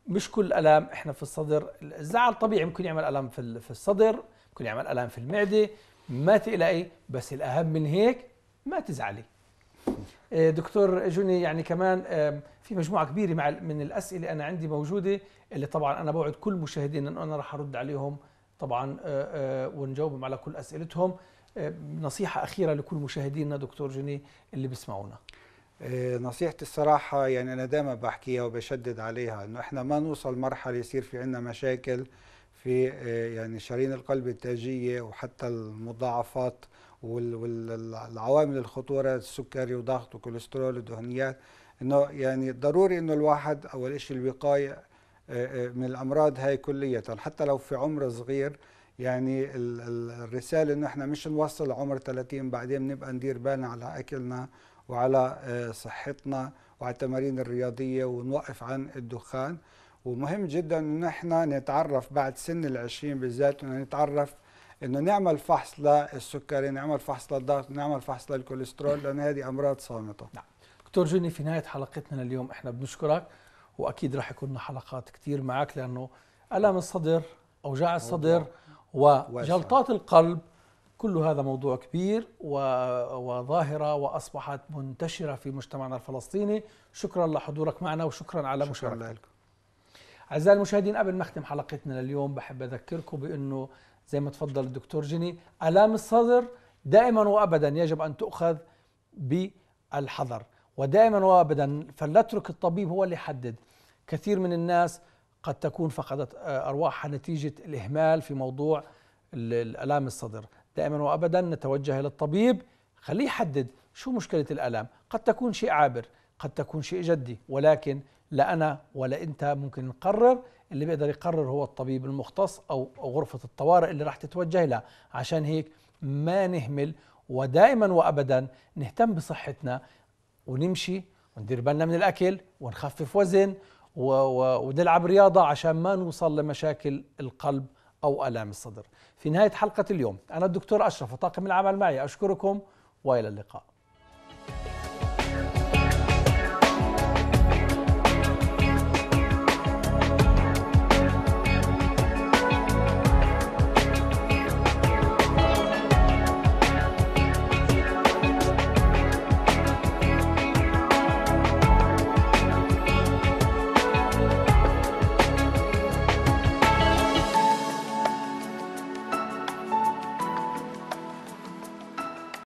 مش كل الام احنا في الصدر الزعل طبيعي ممكن يعمل الام في في الصدر ممكن يعمل الام في المعده ما تقلقي بس الاهم من هيك ما تزعلي أه، دكتور جوني يعني كمان في مجموعه كبيره مع من الاسئله انا عندي موجوده اللي طبعا انا بوعد كل مشاهدين انه انا راح ارد عليهم طبعا أه، أه، ونجاوبهم على كل اسئلتهم نصيحه اخيره لكل مشاهدينا دكتور جوني اللي بيسمعونا آه، نصيحة الصراحة يعني أنا دائما بحكيها وبشدد عليها إنه إحنا ما نوصل مرحلة يصير في عندنا مشاكل في آه، يعني شرايين القلب التاجية وحتى المضاعفات والعوامل الخطورة السكري وضغط وكوليسترول ودهنيات إنه يعني ضروري إنه الواحد أول شيء الوقاية آه، من الأمراض هاي كلية حتى لو في عمر صغير يعني الرسالة إنه إحنا مش نوصل عمر 30 بعدين بنبقى ندير بالنا على أكلنا وعلى آه، صحتنا وعلى التمارين الرياضية ونوقف عن الدخان ومهم جدا ان احنا نتعرف بعد سن العشرين بالذات أن نتعرف انه نعمل فحص للسكري نعمل فحص للضغط نعمل فحص للكوليسترول لان هذه امراض صامته نعم دكتور جوني في نهايه حلقتنا اليوم احنا بنشكرك واكيد راح يكون لنا حلقات كثير معك لانه الم الصدر اوجاع الصدر وجلطات القلب كل هذا موضوع كبير وظاهرة وأصبحت منتشرة في مجتمعنا الفلسطيني شكرا لحضورك معنا وشكرا على شكرا مشاركتك أعزائي المشاهدين قبل ما أختم حلقتنا لليوم بحب أذكركم بأنه زي ما تفضل الدكتور جني آلام الصدر دائما وأبدا يجب أن تؤخذ بالحذر ودائما وأبدا فلنترك الطبيب هو اللي يحدد كثير من الناس قد تكون فقدت آه، أرواحها نتيجة الإهمال في موضوع الآلام الصدر دائما وابدا نتوجه الى الطبيب خليه يحدد شو مشكله الالام قد تكون شيء عابر قد تكون شيء جدي ولكن لا انا ولا انت ممكن نقرر اللي بيقدر يقرر هو الطبيب المختص او غرفه الطوارئ اللي راح تتوجه لها عشان هيك ما نهمل ودائما وابدا نهتم بصحتنا ونمشي وندير بالنا من الاكل ونخفف وزن ونلعب رياضه عشان ما نوصل لمشاكل القلب أو آلام الصدر في نهاية حلقة اليوم أنا الدكتور أشرف وطاقم العمل معي أشكركم وإلى اللقاء